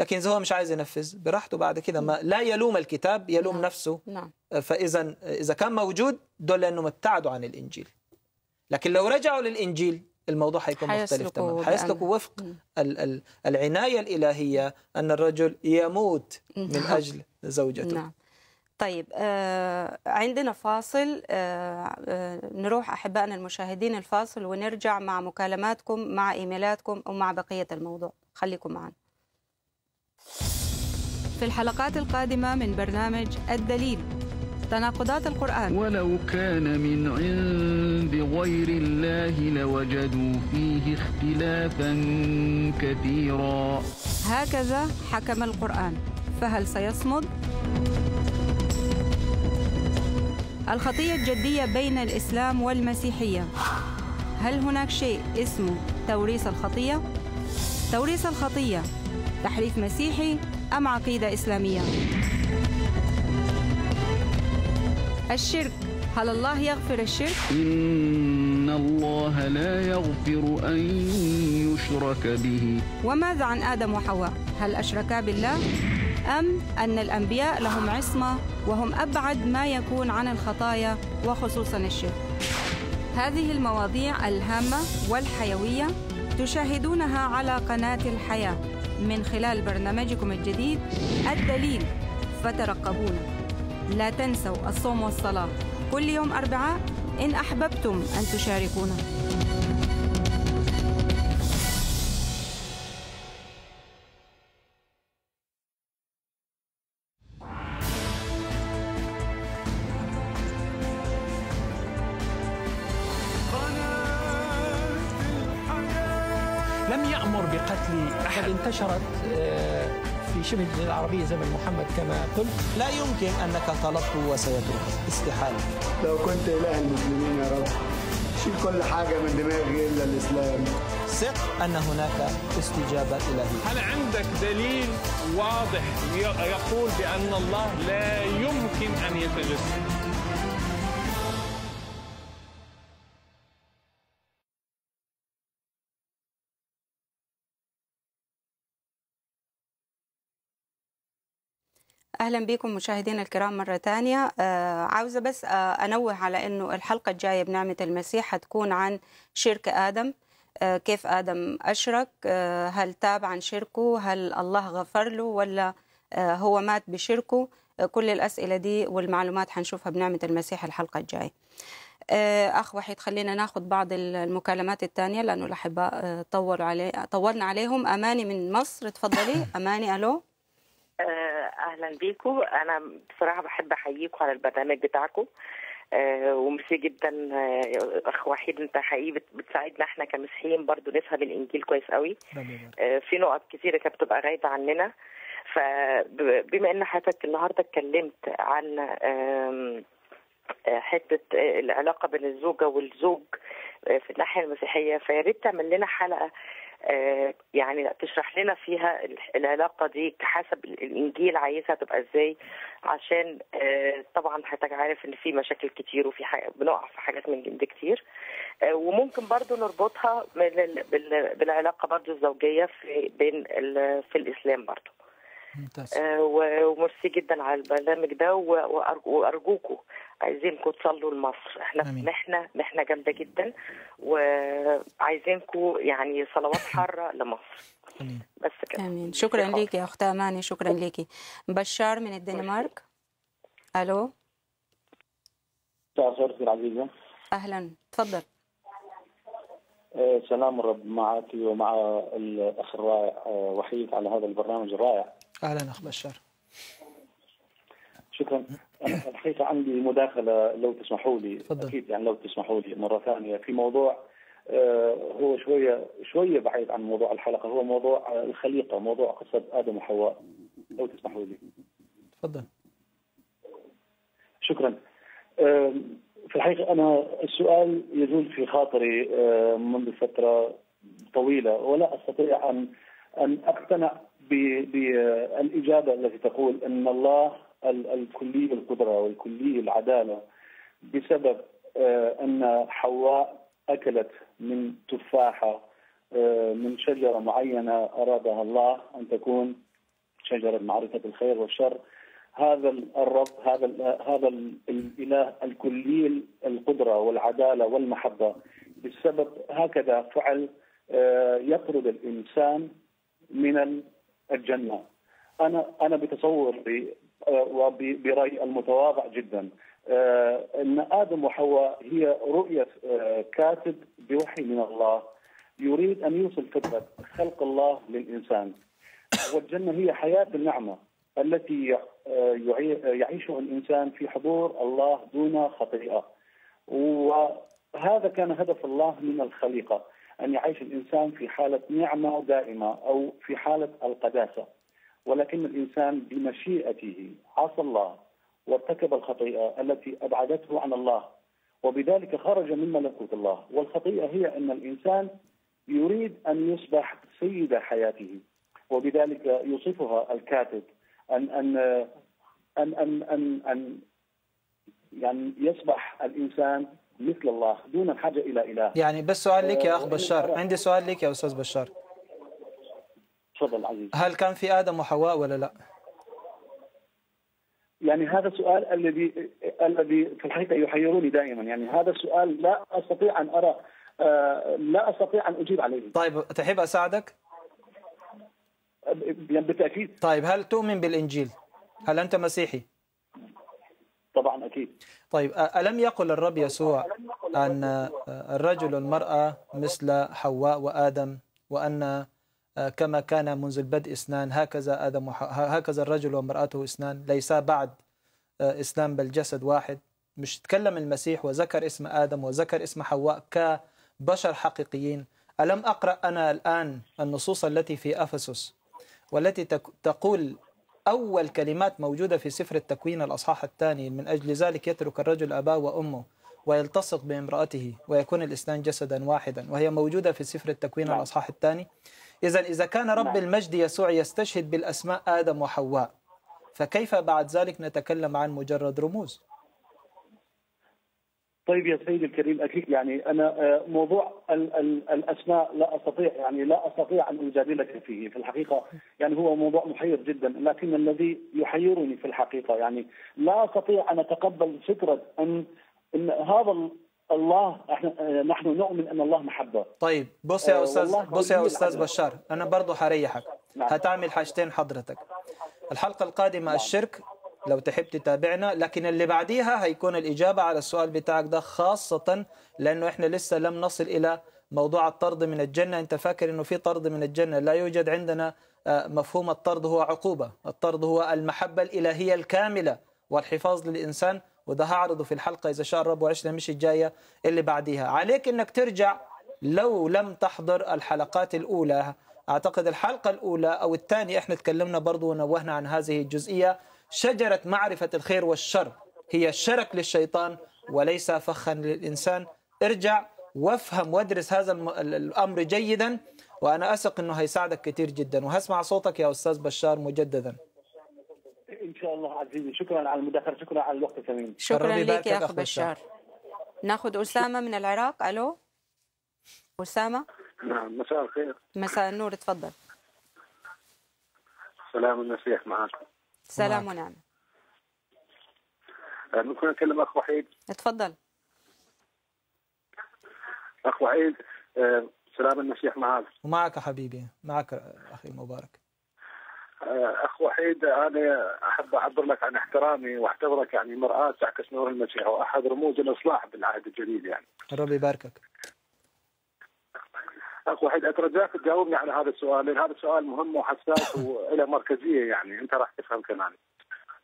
لكن إذا هو مش عايز ينفذ براحته بعد كده ما نعم. لا يلوم الكتاب يلوم نعم. نفسه نعم. فإذا إذا كان موجود دول لأنهم ابتعدوا عن الإنجيل لكن لو رجعوا للإنجيل الموضوع هيكون مختلف تماما هيسلكوا وفق ال ال العناية الإلهية أن الرجل يموت نعم. من أجل زوجته نعم. طيب آه عندنا فاصل آه آه نروح احبائنا المشاهدين الفاصل ونرجع مع مكالماتكم مع ايميلاتكم ومع بقيه الموضوع خليكم معنا في الحلقات القادمه من برنامج الدليل تناقضات القران ولو كان من عند غير الله لوجدوا فيه اختلافا كثيرا هكذا حكم القران فهل سيصمد الخطية الجدية بين الإسلام والمسيحية هل هناك شيء اسمه توريث الخطية؟ توريث الخطية تحريف مسيحي أم عقيدة إسلامية؟ الشرك هل الله يغفر الشرك؟ إن الله لا يغفر أن يشرك به وماذا عن آدم وحواء؟ هل أشركا بالله؟ أم أن الأنبياء لهم عصمة وهم أبعد ما يكون عن الخطايا وخصوصا الشرك هذه المواضيع الهامة والحيوية تشاهدونها على قناة الحياة من خلال برنامجكم الجديد الدليل فترقبونا لا تنسوا الصوم والصلاة كل يوم أربعاء إن أحببتم أن تشاركونا انتشرت آه، في شبه الجزيرة العربية زمن محمد كما قلت لا يمكن أنك طلبته وسيترك استحالة لو كنت إله المسلمين يا رب شيل كل حاجة من دماغي إلا الإسلام ثق أن هناك استجابة إلهية هل عندك دليل واضح يقول بأن الله لا يمكن أن يتجسد اهلا بكم مشاهدينا الكرام مره ثانيه آه عاوزه بس آه انوه على انه الحلقه الجايه بنعمه المسيح هتكون عن شرك ادم آه كيف ادم اشرك آه هل تاب عن شركه هل الله غفر له ولا آه هو مات بشركه آه كل الاسئله دي والمعلومات هنشوفها بنعمه المسيح الحلقه الجايه آه، اخ وحيد خلينا ناخذ بعض المكالمات الثانيه لانه الاحباء آه، طولوا علي طولنا عليهم اماني من مصر تفضلي اماني الو آه، اهلا بيكم انا بصراحه بحب احييكم على البرنامج بتاعكم آه، ومسي جدا آه، اخ وحيد انت حقيقي بتساعدنا احنا كمسيحيين برضو نفهم الانجيل كويس قوي في نقط كثيره كانت بتبقى غايبه عننا فبما ان حضرتك النهارده اتكلمت عن حته العلاقه بين الزوجه والزوج في الناحيه المسيحيه فيا ريت تعمل لنا حلقه آه، يعني تشرح لنا فيها العلاقه دي حسب الانجيل عايزها تبقى ازاي عشان آه، طبعا حضرتك عارف ان في مشاكل كتير وفي بنقع في حاجات من دي كتير آه، وممكن برضو نربطها بالعلاقه برضو الزوجيه في بين في الاسلام برضو آه، وميرسي جدا على البرنامج ده وارجوكم عايزينكم تصلوا لمصر احنا أمين. محنه محنه جامده جدا وعايزينكم يعني صلوات حاره لمصر أمين. بس كده امين شكرا ليكي يا اختي اماني شكرا ليكي بشار من الدنمارك الو سيادتي العزيزه اهلا تفضل آه، سلام الرب معك ومع الاخ الرائع آه، وحيد على هذا البرنامج الرائع أهلا أخ بشار شكرا الحقيقة عندي مداخلة لو تسمحوا لي أكيد يعني لو تسمحوا لي مرة ثانية في موضوع آه، هو شوية شوية بعيد عن موضوع الحلقة هو موضوع الخليقة موضوع قصة آدم وحواء لو تسمحوا لي تفضل شكرا في الحقيقة أنا السؤال يزول في خاطري منذ فترة طويلة ولا أستطيع أن أن أقتنع بالإجابة التي تقول أن الله الكلي القدرة والكلي العدالة بسبب آه، أن حواء أكلت من تفاحة آه، من شجرة معينة أرادها الله أن تكون شجرة معرفة الخير والشر هذا الرب هذا هذا الاله الكلي القدره والعداله والمحبه بسبب هكذا فعل آه، يطرد الانسان من الجنه. انا انا بتصوري آه، وبرأي المتواضع جدا آه، ان ادم وحواء هي رؤيه آه، كاتب بوحي من الله يريد ان يوصل فكره خلق الله للانسان. والجنه هي حياه النعمه التي يعيشها الانسان في حضور الله دون خطيئه. وهذا كان هدف الله من الخليقه. أن يعيش الإنسان في حالة نعمة دائمة أو في حالة القداسة ولكن الإنسان بمشيئته عصى الله وارتكب الخطيئة التي أبعدته عن الله وبذلك خرج من ملكوت الله والخطيئة هي أن الإنسان يريد أن يصبح سيد حياته وبذلك يوصفها الكاتب أن أن أن أن أن, أن يعني يصبح الإنسان مثل الله دون الحاجة إلى إله يعني بس سؤال لك يا أخ آه، بشار عندي سؤال لك يا أستاذ بشار تفضل عزيزي هل كان في آدم وحواء ولا لا؟ يعني هذا السؤال الذي الذي في الحقيقه يحيرني دائما يعني هذا السؤال لا استطيع ان ارى آه، لا استطيع ان اجيب عليه طيب تحب اساعدك؟ يعني بالتاكيد طيب هل تؤمن بالانجيل؟ هل انت مسيحي؟ طبعا أكيد طيب ألم يقل الرب يسوع أن الرجل والمرأة مثل حواء وآدم وأن كما كان منذ البدء اثنان هكذا آدم هكذا الرجل وامرأته اثنان ليسا بعد إسلام بل جسد واحد مش تكلم المسيح وذكر اسم آدم وذكر اسم حواء كبشر حقيقيين ألم أقرأ أنا الآن النصوص التي في أفسس والتي تقول أول كلمات موجودة في سفر التكوين الأصحاح الثاني من أجل ذلك يترك الرجل أباه وأمه ويلتصق بامرأته ويكون الإسلام جسدا واحدا وهي موجودة في سفر التكوين نعم. الأصحاح الثاني إذا إذا كان رب نعم. المجد يسوع يستشهد بالأسماء آدم وحواء فكيف بعد ذلك نتكلم عن مجرد رموز طيب يا سيدي الكريم اكيد يعني انا آه، موضوع الـ الـ الاسماء لا استطيع يعني لا استطيع ان اجادلك فيه في الحقيقه يعني هو موضوع محير جدا لكن الذي يحيرني في الحقيقه يعني لا استطيع ان اتقبل فكره ان ان هذا الله احنا آه، نحن نؤمن ان الله محبه طيب بص يا آه، استاذ بص يا استاذ بشار انا برضه هريحك نعم. هتعمل حاجتين حضرتك الحلقه القادمه نعم. الشرك لو تحب تتابعنا لكن اللي بعديها هيكون الإجابة على السؤال بتاعك ده خاصة لأنه إحنا لسه لم نصل إلى موضوع الطرد من الجنة أنت فاكر أنه في طرد من الجنة لا يوجد عندنا آه، مفهوم الطرد هو عقوبة الطرد هو المحبة الإلهية الكاملة والحفاظ للإنسان وده هعرضه في الحلقة إذا شاء الرب وعشنا مش الجاية اللي بعديها عليك أنك ترجع لو لم تحضر الحلقات الأولى أعتقد الحلقة الأولى أو الثانية إحنا تكلمنا برضو ونوهنا عن هذه الجزئية شجرة معرفة الخير والشر هي شرك للشيطان وليس فخا للإنسان ارجع وافهم وادرس هذا الأمر جيدا وأنا أثق أنه هيساعدك كثير جدا وهسمع صوتك يا أستاذ بشار مجددا إن شاء الله عزيزي شكرا على المداخلة شكرا على الوقت الثمين شكرا لك يا أخ بشار ناخذ أسامة من العراق ألو أسامة نعم مساء الخير مساء النور تفضل سلام المسيح معكم سلام ونعم أه، ممكن اكلم اخ وحيد اتفضل اخ وحيد أه، سلام المسيح معك ومعك حبيبي معك اخي المبارك أه، اخ وحيد انا احب اعبر لك عن احترامي واعتبرك يعني مراه تعكس نور المسيح واحد رموز الاصلاح بالعهد الجديد يعني. الرب يباركك. اخ وحيد اترجاك تجاوبني على هذا السؤال لان هذا السؤال مهم وحساس وله مركزيه يعني انت راح تفهم كمان.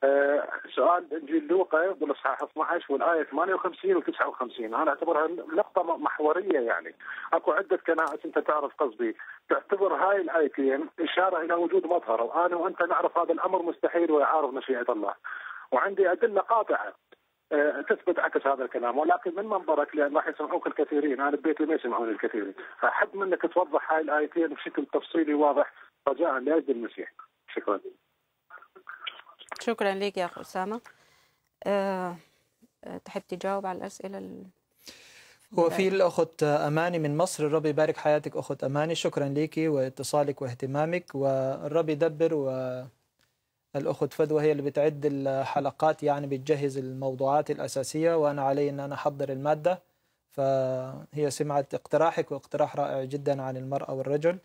آه، سؤال انجيل لوقا بالاصحاح 12 والايه 58 و 59 انا اعتبرها نقطه محوريه يعني اكو عده كنائس انت تعرف قصدي تعتبر هاي الايتين اشاره الى وجود مظهر وانا وانت نعرف هذا الامر مستحيل ويعارض مشيئه الله وعندي ادله قاطعه آه، تثبت عكس هذا الكلام ولكن من منظرك لان راح يسمعوك الكثيرين انا ببيتي ما يسمعوني الكثيرين فاحب منك توضح هاي الايتين بشكل تفصيلي واضح رجاء لاجل المسيح شكرا شكرا لك يا اخ اسامه آه،, أه... تحب تجاوب على الاسئله ال... هو في الأخت أماني من مصر الرب يبارك حياتك أخت أماني شكرا ليكي واتصالك واهتمامك والرب يدبر و الأخت فدوى هي اللي بتعد الحلقات يعني بتجهز الموضوعات الأساسية وأنا علي أن أنا أحضر المادة فهي سمعت اقتراحك واقتراح رائع جدا عن المرأة والرجل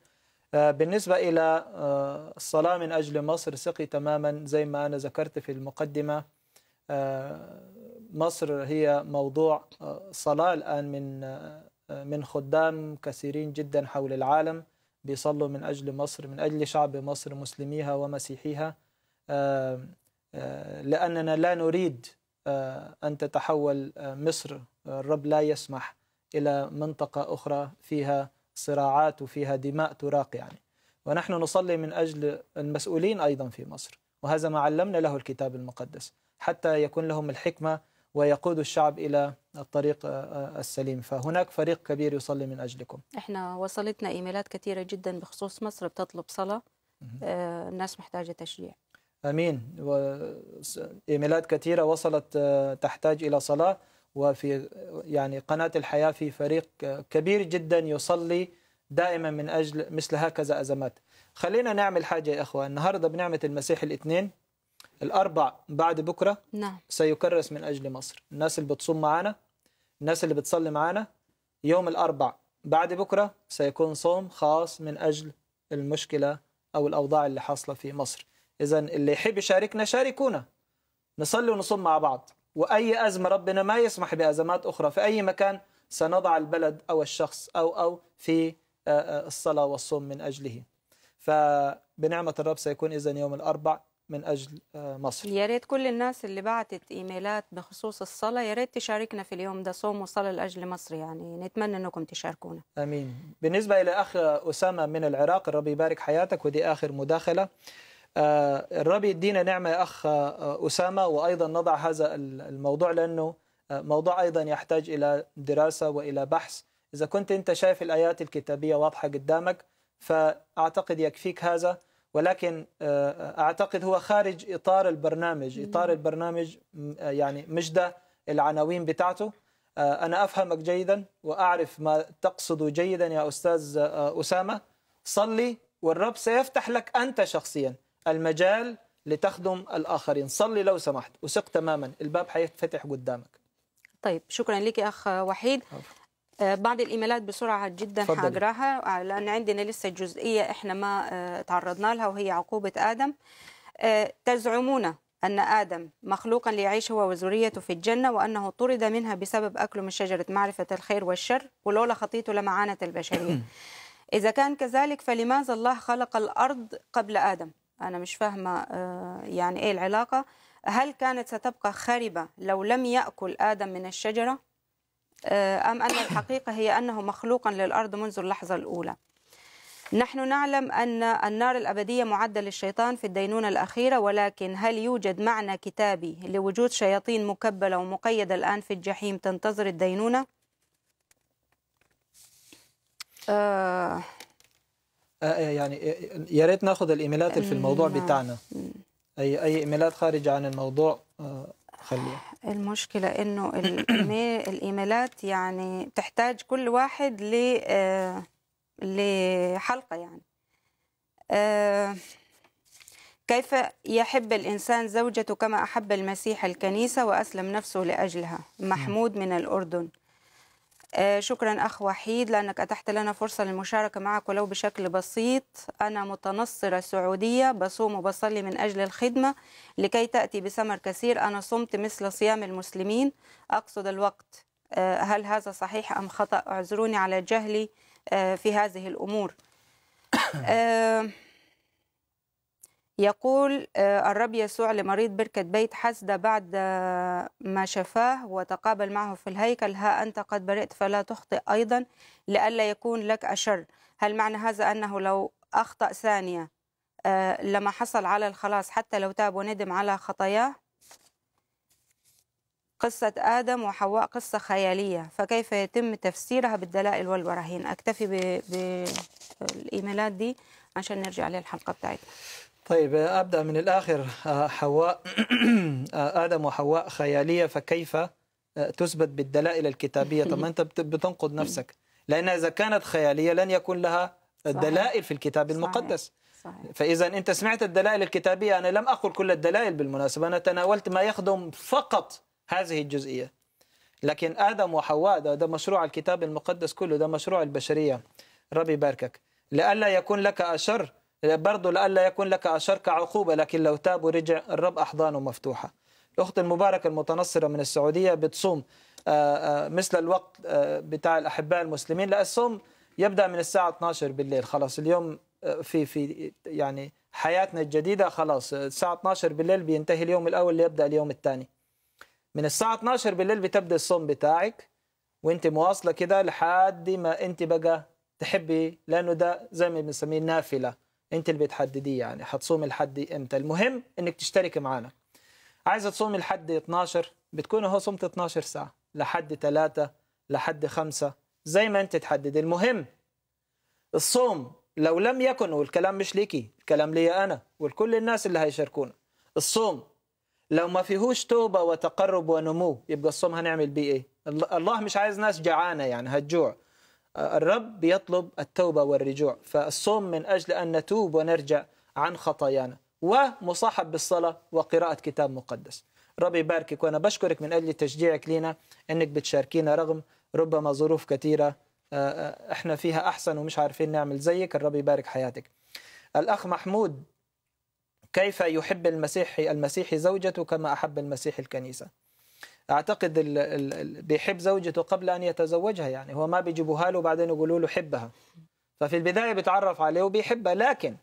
آه، بالنسبة إلى آه، الصلاة من أجل مصر سقي تماما زي ما أنا ذكرت في المقدمة آه، مصر هي موضوع صلاة الآن من من خدام كثيرين جدا حول العالم بيصلوا من أجل مصر من أجل شعب مصر مسلميها ومسيحيها آه، آه، لأننا لا نريد آه، أن تتحول مصر الرب لا يسمح إلى منطقة أخرى فيها صراعات وفيها دماء تراق يعني ونحن نصلي من أجل المسؤولين أيضا في مصر وهذا ما علمنا له الكتاب المقدس حتى يكون لهم الحكمة ويقود الشعب إلى الطريق السليم فهناك فريق كبير يصلي من أجلكم إحنا وصلتنا إيميلات كثيرة جدا بخصوص مصر بتطلب صلاة الناس محتاجة تشجيع امين وايميلات كثيره وصلت آه، تحتاج الى صلاه وفي يعني قناه الحياه في فريق آه، كبير جدا يصلي دائما من اجل مثل هكذا ازمات خلينا نعمل حاجه يا اخوه النهارده بنعمه المسيح الاثنين الاربع بعد بكره نعم سيكرس من اجل مصر الناس اللي بتصوم معانا الناس اللي بتصلي معانا يوم الاربع بعد بكره سيكون صوم خاص من اجل المشكله او الاوضاع اللي حاصله في مصر إذا اللي يحب يشاركنا شاركونا نصلي ونصوم مع بعض وأي أزمة ربنا ما يسمح بأزمات أخرى في أي مكان سنضع البلد أو الشخص أو أو في آه، آه، الصلاة والصوم من أجله فبنعمة الرب سيكون إذا يوم الأربع من أجل آه، مصر يا ريت كل الناس اللي بعتت إيميلات بخصوص الصلاة يا ريت تشاركنا في اليوم ده صوم وصلاة لأجل مصر يعني نتمنى أنكم تشاركونا آمين بالنسبة إلى أخ أسامة من العراق الرب يبارك حياتك ودي آخر مداخلة آه، الرب يدينا نعمة يا أخ آه، آه، أسامة وأيضا نضع هذا الموضوع لأنه موضوع أيضا يحتاج إلى دراسة وإلى بحث إذا كنت أنت شايف الآيات الكتابية واضحة قدامك فأعتقد يكفيك هذا ولكن أعتقد هو خارج إطار البرنامج إطار البرنامج يعني مش ده العناوين بتاعته أنا أفهمك جيدا وأعرف ما تقصد جيدا يا أستاذ أسامة صلي والرب سيفتح لك أنت شخصيا المجال لتخدم الآخرين صلي لو سمحت وثق تماما الباب حيتفتح قدامك طيب شكرا لك أخ وحيد آه، بعض الايميلات بسرعه جدا حقراها آه، لان عندنا لسه جزئيه احنا ما آه، تعرضنا لها وهي عقوبه ادم تزعمون ان ادم مخلوقا ليعيش هو وزريته في الجنه وانه طرد منها بسبب اكله من شجره معرفه الخير والشر ولولا خطيته لمعانت البشريه اذا كان كذلك فلماذا الله خلق الارض قبل ادم أنا مش فاهمة آه، يعني إيه العلاقة هل كانت ستبقى خاربه لو لم يأكل آدم من الشجرة آه، أم أن الحقيقة هي أنه مخلوقا للأرض منذ اللحظة الأولى نحن نعلم أن النار الأبدية معدة للشيطان في الدينونة الأخيرة ولكن هل يوجد معنى كتابي لوجود شياطين مكبلة ومقيدة الآن في الجحيم تنتظر الدينونة؟ آه آه، آه، يعني آه، يا ريت ناخذ الايميلات اللي في إيه، الموضوع نعم. بتاعنا اي اي ايميلات خارجه عن الموضوع خليها المشكلة انه الايميلات يعني بتحتاج كل واحد ل لحلقة يعني كيف يحب الإنسان زوجته كما أحب المسيح الكنيسة وأسلم نفسه لأجلها نعم. محمود من الأردن آه، شكرا أخ وحيد لأنك أتحت لنا فرصة للمشاركة معك ولو بشكل بسيط أنا متنصرة سعودية بصوم وبصلي من أجل الخدمة لكي تأتي بثمر كثير أنا صمت مثل صيام المسلمين أقصد الوقت آه، هل هذا صحيح أم خطأ اعذروني على جهلي آه، في هذه الأمور يقول آه، الرب يسوع لمريض بركة بيت حسدة بعد آه، ما شفاه وتقابل معه في الهيكل ها أنت قد برئت فلا تخطئ أيضا لئلا يكون لك أشر هل معنى هذا أنه لو أخطأ ثانية آه، لما حصل على الخلاص حتى لو تاب وندم على خطاياه قصة آدم وحواء قصة خيالية فكيف يتم تفسيرها بالدلائل والبراهين أكتفي بالإيميلات دي عشان نرجع للحلقة بتاعتنا طيب أبدأ من الآخر آه، حواء آه، آدم وحواء خيالية فكيف آه، تثبت بالدلائل الكتابية طب ما أنت بتنقض نفسك لأن إذا كانت خيالية لن يكون لها دلائل في الكتاب المقدس صحيح. فإذا أنت سمعت الدلائل الكتابية أنا لم أقل كل الدلائل بالمناسبة أنا تناولت ما يخدم فقط هذه الجزئية لكن آدم وحواء ده, ده مشروع الكتاب المقدس كله ده مشروع البشرية ربي يباركك لئلا يكون لك أشر برضه لئلا يكون لك اشرك عقوبة لكن لو تاب ورجع الرب أحضانه مفتوحة الأخت المباركة المتنصرة من السعودية بتصوم آه، آه، مثل الوقت آه، بتاع الأحباء المسلمين لا الصوم يبدأ من الساعة 12 بالليل خلاص اليوم في في يعني حياتنا الجديدة خلاص الساعة 12 بالليل بينتهي اليوم الأول ليبدأ اليوم الثاني من الساعة 12 بالليل بتبدأ الصوم بتاعك وانت مواصلة كده لحد ما انت بقى تحبي لأنه ده زي ما بنسميه نافلة انت اللي بتحدديه يعني هتصومي لحد امتى المهم انك تشتركي معانا عايزه تصومي لحد 12 بتكون اهو صمت 12 ساعه لحد 3 لحد 5 زي ما انت تحددي المهم الصوم لو لم يكن والكلام مش ليكي الكلام ليا انا ولكل الناس اللي هيشاركونا الصوم لو ما فيهوش توبه وتقرب ونمو يبقى الصوم هنعمل بيه ايه الله مش عايز ناس جعانه يعني هتجوع الرب يطلب التوبة والرجوع فالصوم من أجل أن نتوب ونرجع عن خطايانا ومصاحب بالصلاة وقراءة كتاب مقدس ربي يباركك وأنا بشكرك من أجل تشجيعك لنا أنك بتشاركينا رغم ربما ظروف كثيرة آه، آه، احنا فيها أحسن ومش عارفين نعمل زيك الرب يبارك حياتك الأخ محمود كيف يحب المسيحي المسيحي زوجته كما أحب المسيح الكنيسة اعتقد الـ الـ بيحب زوجته قبل ان يتزوجها يعني هو ما بيجيبوها له وبعدين يقولوا له حبها ففي البدايه بيتعرف عليه وبيحبها لكن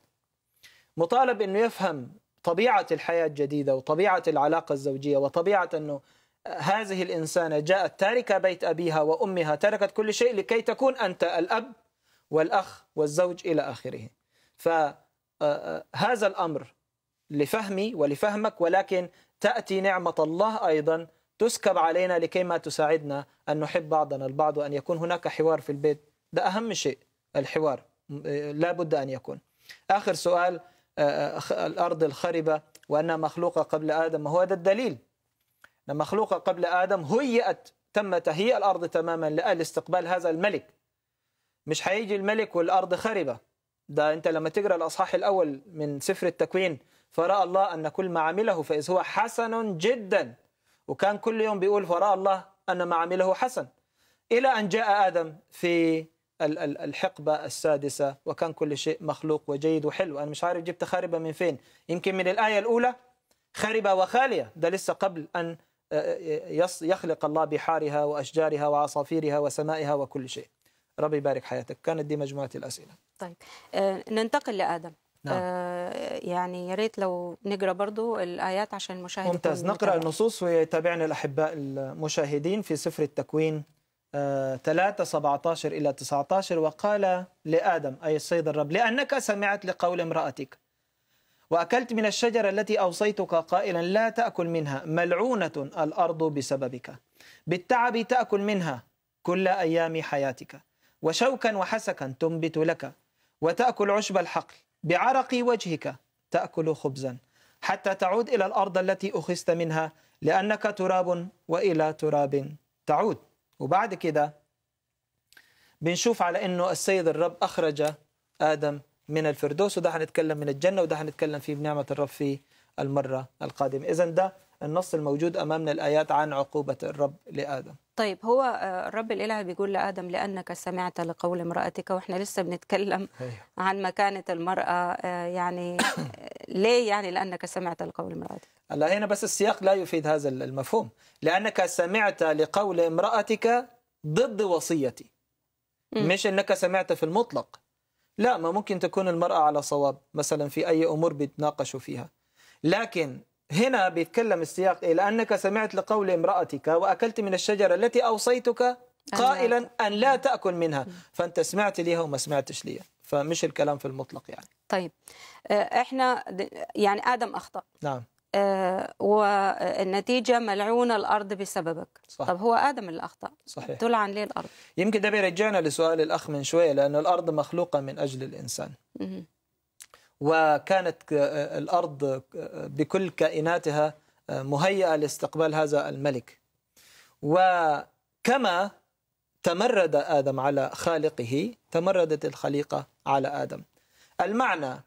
مطالب انه يفهم طبيعه الحياه الجديده وطبيعه العلاقه الزوجيه وطبيعه انه هذه الانسانه جاءت تاركه بيت ابيها وامها تركت كل شيء لكي تكون انت الاب والاخ والزوج الى اخره فهذا آه، آه، الامر لفهمي ولفهمك ولكن تاتي نعمه الله ايضا تسكب علينا لكي ما تساعدنا أن نحب بعضنا البعض وأن يكون هناك حوار في البيت ده أهم شيء الحوار لا بد أن يكون آخر سؤال آه، آه، الأرض الخربة وأنها مخلوقة قبل آدم ما هو هذا الدليل مخلوقة قبل آدم هيئت تم تهيئ الأرض تماما لاستقبال هذا الملك مش هيجي الملك والأرض خربة ده أنت لما تقرأ الأصحاح الأول من سفر التكوين فرأى الله أن كل ما عمله فإذ هو حسن جداً وكان كل يوم بيقول وراء الله أن ما عمله حسن إلى أن جاء آدم في الحقبة السادسة وكان كل شيء مخلوق وجيد وحلو أنا مش عارف جبت خاربة من فين يمكن من الآية الأولى خاربة وخالية ده لسه قبل أن آه، آه، يخلق الله بحارها وأشجارها وعصافيرها وسمائها وكل شيء ربي يبارك حياتك كانت دي مجموعة الأسئلة طيب آه، ننتقل لآدم نعم. آه يعني يا ريت لو نقرا برضو الايات عشان المشاهد ممتاز نقرا النصوص ويتابعنا الاحباء المشاهدين في سفر التكوين آه 3 17 الى 19 وقال لادم اي السيد الرب لانك سمعت لقول امراتك واكلت من الشجره التي اوصيتك قائلا لا تاكل منها ملعونه الارض بسببك بالتعب تاكل منها كل ايام حياتك وشوكا وحسكا تنبت لك وتاكل عشب الحقل بعرق وجهك تأكل خبزا حتى تعود إلى الأرض التي أخذت منها لأنك تراب وإلى تراب تعود وبعد كده بنشوف على أنه السيد الرب أخرج آدم من الفردوس وده هنتكلم من الجنة وده هنتكلم فيه بنعمة الرب في المرة القادمة إذا ده النص الموجود أمامنا الآيات عن عقوبة الرب لآدم طيب هو آه، الرب الإله بيقول لآدم لأنك سمعت لقول امرأتك وإحنا لسه بنتكلم أيوه. عن مكانة المرأة آه، يعني ليه يعني لأنك سمعت لقول امرأتك هلا هنا بس السياق لا يفيد هذا المفهوم لأنك سمعت لقول امرأتك ضد وصيتي مش أنك سمعت في المطلق لا ما ممكن تكون المرأة على صواب مثلا في أي أمور بيتناقشوا فيها لكن هنا بيتكلم السياق إيه لأنك سمعت لقول امرأتك وأكلت من الشجرة التي أوصيتك قائلا أن لا تأكل منها فأنت سمعت ليها وما سمعتش ليها فمش الكلام في المطلق يعني طيب آه، احنا يعني آدم أخطأ نعم آه والنتيجه ملعونه الارض بسببك صح. طب هو ادم اللي اخطا صحيح تلعن ليه الارض يمكن ده بيرجعنا لسؤال الاخ من شويه لانه الارض مخلوقه من اجل الانسان م وكانت الأرض بكل كائناتها آه، مهيئة لاستقبال هذا الملك وكما تمرد آدم على خالقه تمردت الخليقة على آدم المعنى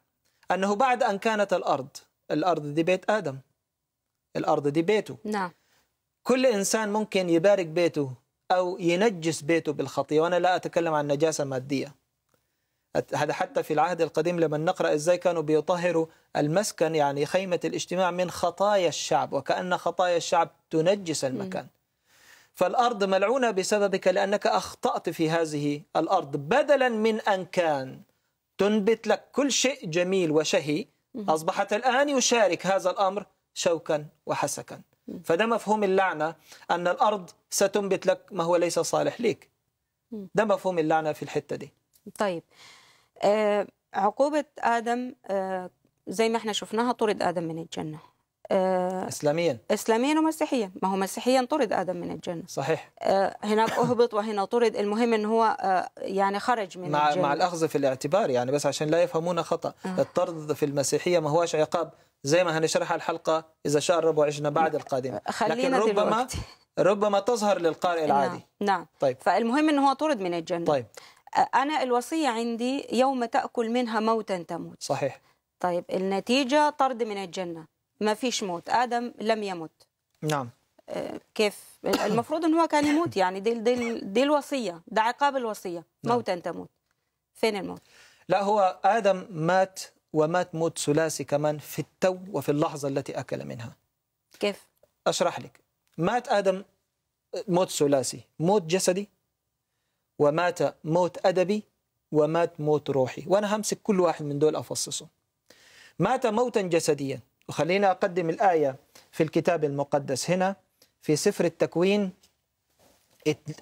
أنه بعد أن كانت الأرض الأرض دي بيت آدم الأرض دي بيته نعم كل إنسان ممكن يبارك بيته أو ينجس بيته بالخطية وأنا لا أتكلم عن نجاسة مادية هذا حتى في العهد القديم لما نقرأ إزاي كانوا بيطهروا المسكن يعني خيمة الاجتماع من خطايا الشعب وكأن خطايا الشعب تنجس المكان فالأرض ملعونة بسببك لأنك أخطأت في هذه الأرض بدلا من أن كان تنبت لك كل شيء جميل وشهي أصبحت الآن يشارك هذا الأمر شوكا وحسكا فده مفهوم اللعنة أن الأرض ستنبت لك ما هو ليس صالح ليك ده مفهوم اللعنة في الحتة دي طيب آه، عقوبة آدم آه، زي ما احنا شفناها طرد آدم من الجنة آه، اسلاميا اسلاميا ومسيحيا ما هو مسيحيا طرد ادم من الجنه صحيح آه هناك اهبط وهنا طرد المهم ان هو آه يعني خرج من مع الجنه مع الاخذ في الاعتبار يعني بس عشان لا يفهمون خطا آه. الطرد في المسيحيه ما هوش عقاب زي ما هنشرح الحلقه اذا شاء الرب وعشنا بعد القادمه لكن ربما دلوقتي. ربما تظهر للقارئ العادي نعم, نعم. طيب فالمهم ان هو طرد من الجنه طيب أنا الوصية عندي يوم تأكل منها موتا تموت صحيح طيب النتيجة طرد من الجنة ما فيش موت آدم لم يمت نعم آه، كيف المفروض أنه هو كان يموت يعني دي دي دي الوصيه ده عقاب الوصيه نعم. موتا تموت فين الموت لا هو ادم مات ومات موت ثلاثي كمان في التو وفي اللحظه التي اكل منها كيف اشرح لك مات ادم آه، موت ثلاثي موت جسدي ومات موت أدبي ومات موت روحي وأنا همسك كل واحد من دول أفصصه مات موتا جسديا وخلينا أقدم الآية في الكتاب المقدس هنا في سفر التكوين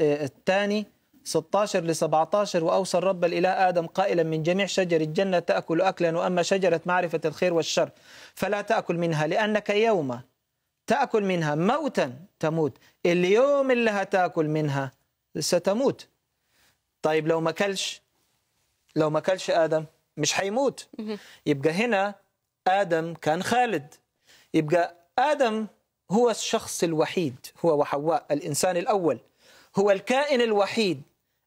الثاني 16 ل 17 وأوصى الرب الإله آدم قائلا من جميع شجر الجنة تأكل أكلا وأما شجرة معرفة الخير والشر فلا تأكل منها لأنك يوم تأكل منها موتا تموت اليوم اللي هتاكل منها ستموت طيب لو ما كلش لو ما كلش ادم مش حيموت يبقى هنا ادم كان خالد يبقى ادم هو الشخص الوحيد هو وحواء الانسان الاول هو الكائن الوحيد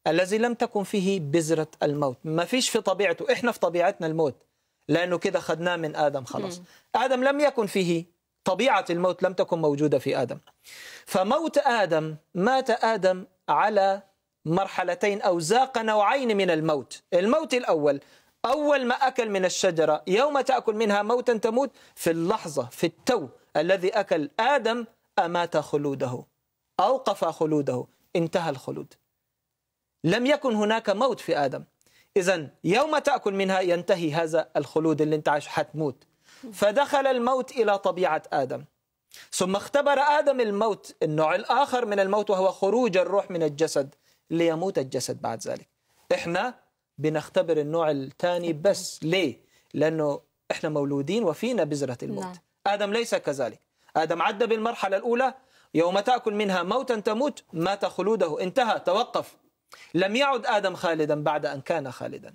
الذي لم تكن فيه بذرة الموت ما فيش في طبيعته إحنا في طبيعتنا الموت لأنه كده خدناه من آدم خلاص آدم لم يكن فيه طبيعة الموت لم تكن موجودة في آدم فموت آدم مات آدم على مرحلتين أو ذاق نوعين من الموت الموت الأول أول ما أكل من الشجرة يوم تأكل منها موتا تموت في اللحظة في التو الذي أكل آدم أمات خلوده أوقف خلوده انتهى الخلود لم يكن هناك موت في آدم إذا يوم تأكل منها ينتهي هذا الخلود اللي أنت عايش حتموت فدخل الموت إلى طبيعة آدم ثم اختبر آدم الموت النوع الآخر من الموت وهو خروج الروح من الجسد ليموت الجسد بعد ذلك احنا بنختبر النوع الثاني بس ليه لانه احنا مولودين وفينا بذره الموت نعم. ادم ليس كذلك ادم عدى بالمرحله الاولى يوم تاكل منها موتا تموت مات خلوده انتهى توقف لم يعد ادم خالدا بعد ان كان خالدا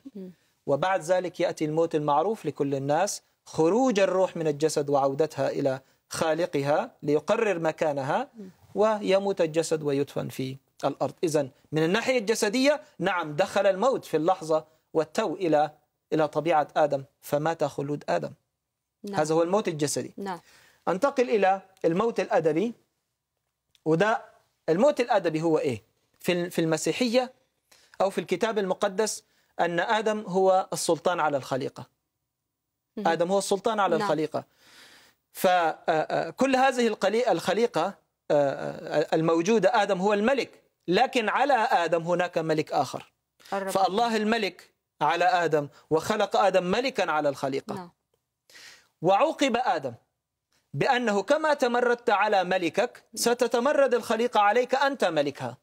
وبعد ذلك ياتي الموت المعروف لكل الناس خروج الروح من الجسد وعودتها الى خالقها ليقرر مكانها ويموت الجسد ويدفن في الأرض إذا من الناحية الجسدية نعم دخل الموت في اللحظة والتو إلى إلى طبيعة آدم فمات خلود آدم نعم. هذا هو الموت الجسدي نعم. أنتقل إلى الموت الأدبي وده الموت الأدبي هو إيه في في المسيحية أو في الكتاب المقدس أن آدم هو السلطان على الخليقة آدم هو السلطان على نعم. الخليقة فكل آه، آه، هذه الخليقة آه، الموجودة آدم هو الملك لكن على آدم هناك ملك آخر الرب. فالله الملك على آدم وخلق آدم ملكا على الخليقة نعم. وعوقب آدم بأنه كما تمردت على ملكك ستتمرد الخليقة عليك أنت ملكها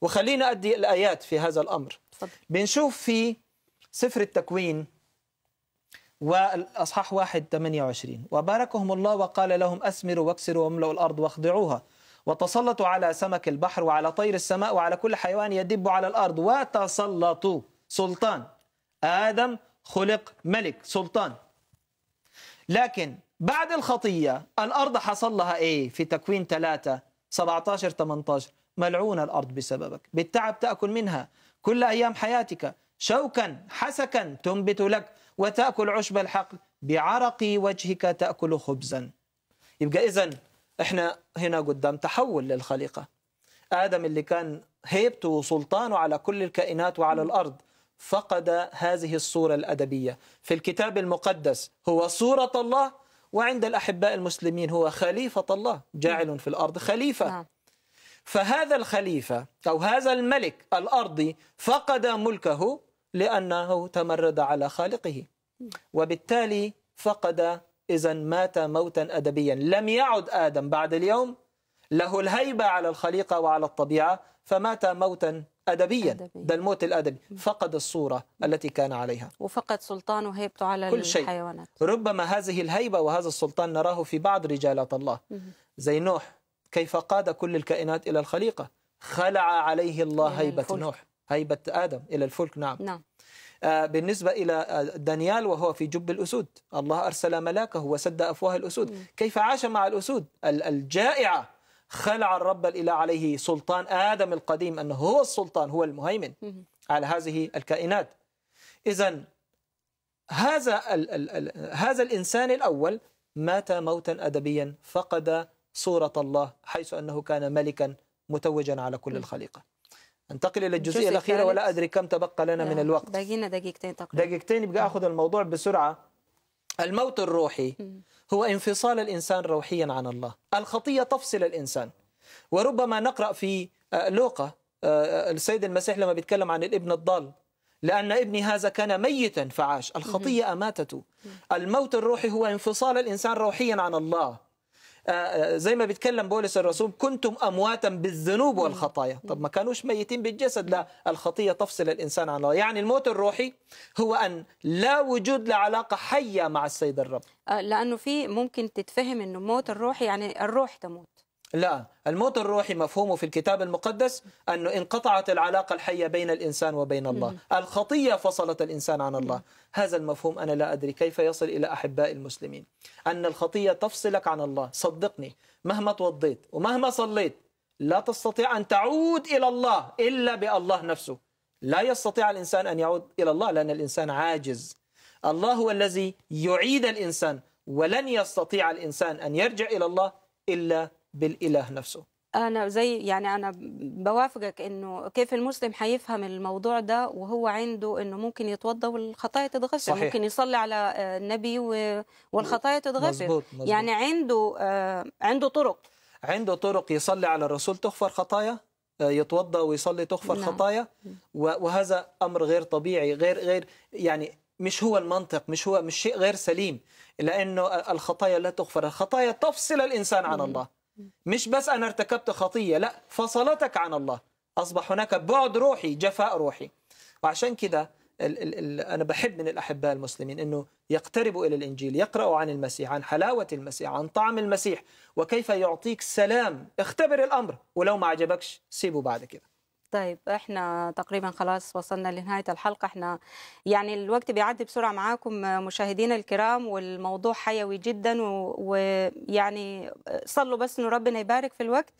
وخلينا أدي الآيات في هذا الأمر بنشوف في سفر التكوين والأصحاح 1 28 وباركهم الله وقال لهم أثمروا واكسروا واملوا الأرض واخضعوها وتسلطوا على سمك البحر وعلى طير السماء وعلى كل حيوان يدب على الأرض وتسلطوا سلطان آدم خلق ملك سلطان لكن بعد الخطية الأرض حصل لها إيه في تكوين 3 17 18 ملعونة الأرض بسببك بالتعب تأكل منها كل أيام حياتك شوكا حسكا تنبت لك وتأكل عشب الحقل بعرق وجهك تأكل خبزا يبقى إذن احنا هنا قدام تحول للخليقه ادم اللي كان هيبته وسلطانه على كل الكائنات وعلى الارض فقد هذه الصوره الادبيه في الكتاب المقدس هو صوره الله وعند الاحباء المسلمين هو خليفه الله جاعل في الارض خليفه نعم. فهذا الخليفه او هذا الملك الارضي فقد ملكه لانه تمرد على خالقه وبالتالي فقد إذا مات موتا أدبيا لم يعد آدم بعد اليوم له الهيبة على الخليقة وعلى الطبيعة فمات موتا أدبيا ده الموت الأدبي فقد الصورة التي كان عليها وفقد سلطان وهيبته على كل شيء. الحيوانات ربما هذه الهيبة وهذا السلطان نراه في بعض رجالات الله زي نوح كيف قاد كل الكائنات إلى الخليقة خلع عليه الله هيبة الفلك. نوح هيبة آدم إلى الفلك نعم, نعم. آه، بالنسبة إلى آه، دانيال وهو في جب الأسود الله أرسل ملاكه وسد أفواه الأسود كيف عاش مع الأسود الجائعة خلع الرب الإله عليه سلطان آدم القديم أنه هو السلطان هو المهيمن على هذه الكائنات إذا هذا الـ الـ الـ هذا الإنسان الأول مات موتا أدبيا فقد صورة الله حيث أنه كان ملكا متوجا على كل الخليقة انتقل الى الجزئيه الاخيره ولا ادري كم تبقى لنا من الوقت باقينا دقيقتين تقريبا دقيقتين يبقى اخذ الموضوع بسرعه الموت الروحي هو انفصال الانسان روحيا عن الله الخطيه تفصل الانسان وربما نقرا في آه، لوقا آه، آه، السيد المسيح لما بيتكلم عن الابن الضال لأن ابني هذا كان ميتا فعاش الخطية أماتته الموت الروحي هو انفصال الإنسان روحيا عن الله آه، آه، زي ما بيتكلم بولس الرسول كنتم امواتا بالذنوب والخطايا طب ما كانوش ميتين بالجسد لا الخطيه تفصل الانسان عن الله يعني الموت الروحي هو ان لا وجود لعلاقه حيه مع السيد الرب آه، لانه في ممكن تتفهم انه الموت الروحي يعني الروح تموت لا الموت الروحي مفهومه في الكتاب المقدس أنه انقطعت العلاقة الحية بين الإنسان وبين الله الخطية فصلت الإنسان عن الله هذا المفهوم أنا لا أدري كيف يصل إلى أحباء المسلمين أن الخطية تفصلك عن الله صدقني مهما توضيت ومهما صليت لا تستطيع أن تعود إلى الله إلا بالله نفسه لا يستطيع الإنسان أن يعود إلى الله لأن الإنسان عاجز الله هو الذي يعيد الإنسان ولن يستطيع الإنسان أن يرجع إلى الله إلا بالاله نفسه انا زي يعني انا بوافقك انه كيف المسلم حيفهم الموضوع ده وهو عنده انه ممكن يتوضا والخطايا تتغفر صحيح. ممكن يصلي على النبي والخطايا تتغفر مزبوط مزبوط. يعني عنده آه، عنده طرق عنده طرق يصلي على الرسول تغفر خطايا آه، يتوضا ويصلي تغفر نعم. خطايا وهذا امر غير طبيعي غير غير يعني مش هو المنطق مش هو مش شيء غير سليم لانه الخطايا لا تغفر الخطايا تفصل الانسان عن نعم. الله مش بس أنا ارتكبت خطية لا فصلتك عن الله أصبح هناك بعد روحي جفاء روحي وعشان كده ال ال ال أنا بحب من الأحباء المسلمين أنه يقتربوا إلى الإنجيل يقرأوا عن المسيح عن حلاوة المسيح عن طعم المسيح وكيف يعطيك سلام اختبر الأمر ولو ما عجبكش سيبه بعد كده طيب احنا تقريبا خلاص وصلنا لنهايه الحلقه احنا يعني الوقت بيعدي بسرعه معاكم مشاهدينا الكرام والموضوع حيوي جدا ويعني صلوا بس ان ربنا يبارك في الوقت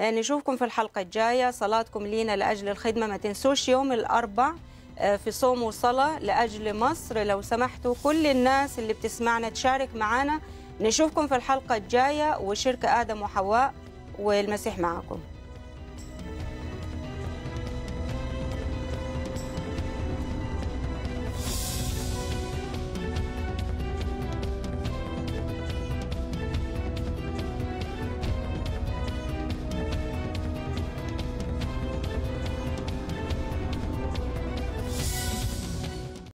نشوفكم في الحلقه الجايه صلاتكم لينا لاجل الخدمه ما تنسوش يوم الاربع آه، في صوم وصلاه لاجل مصر لو سمحتوا كل الناس اللي بتسمعنا تشارك معانا نشوفكم في الحلقه الجايه وشركه ادم وحواء والمسيح معكم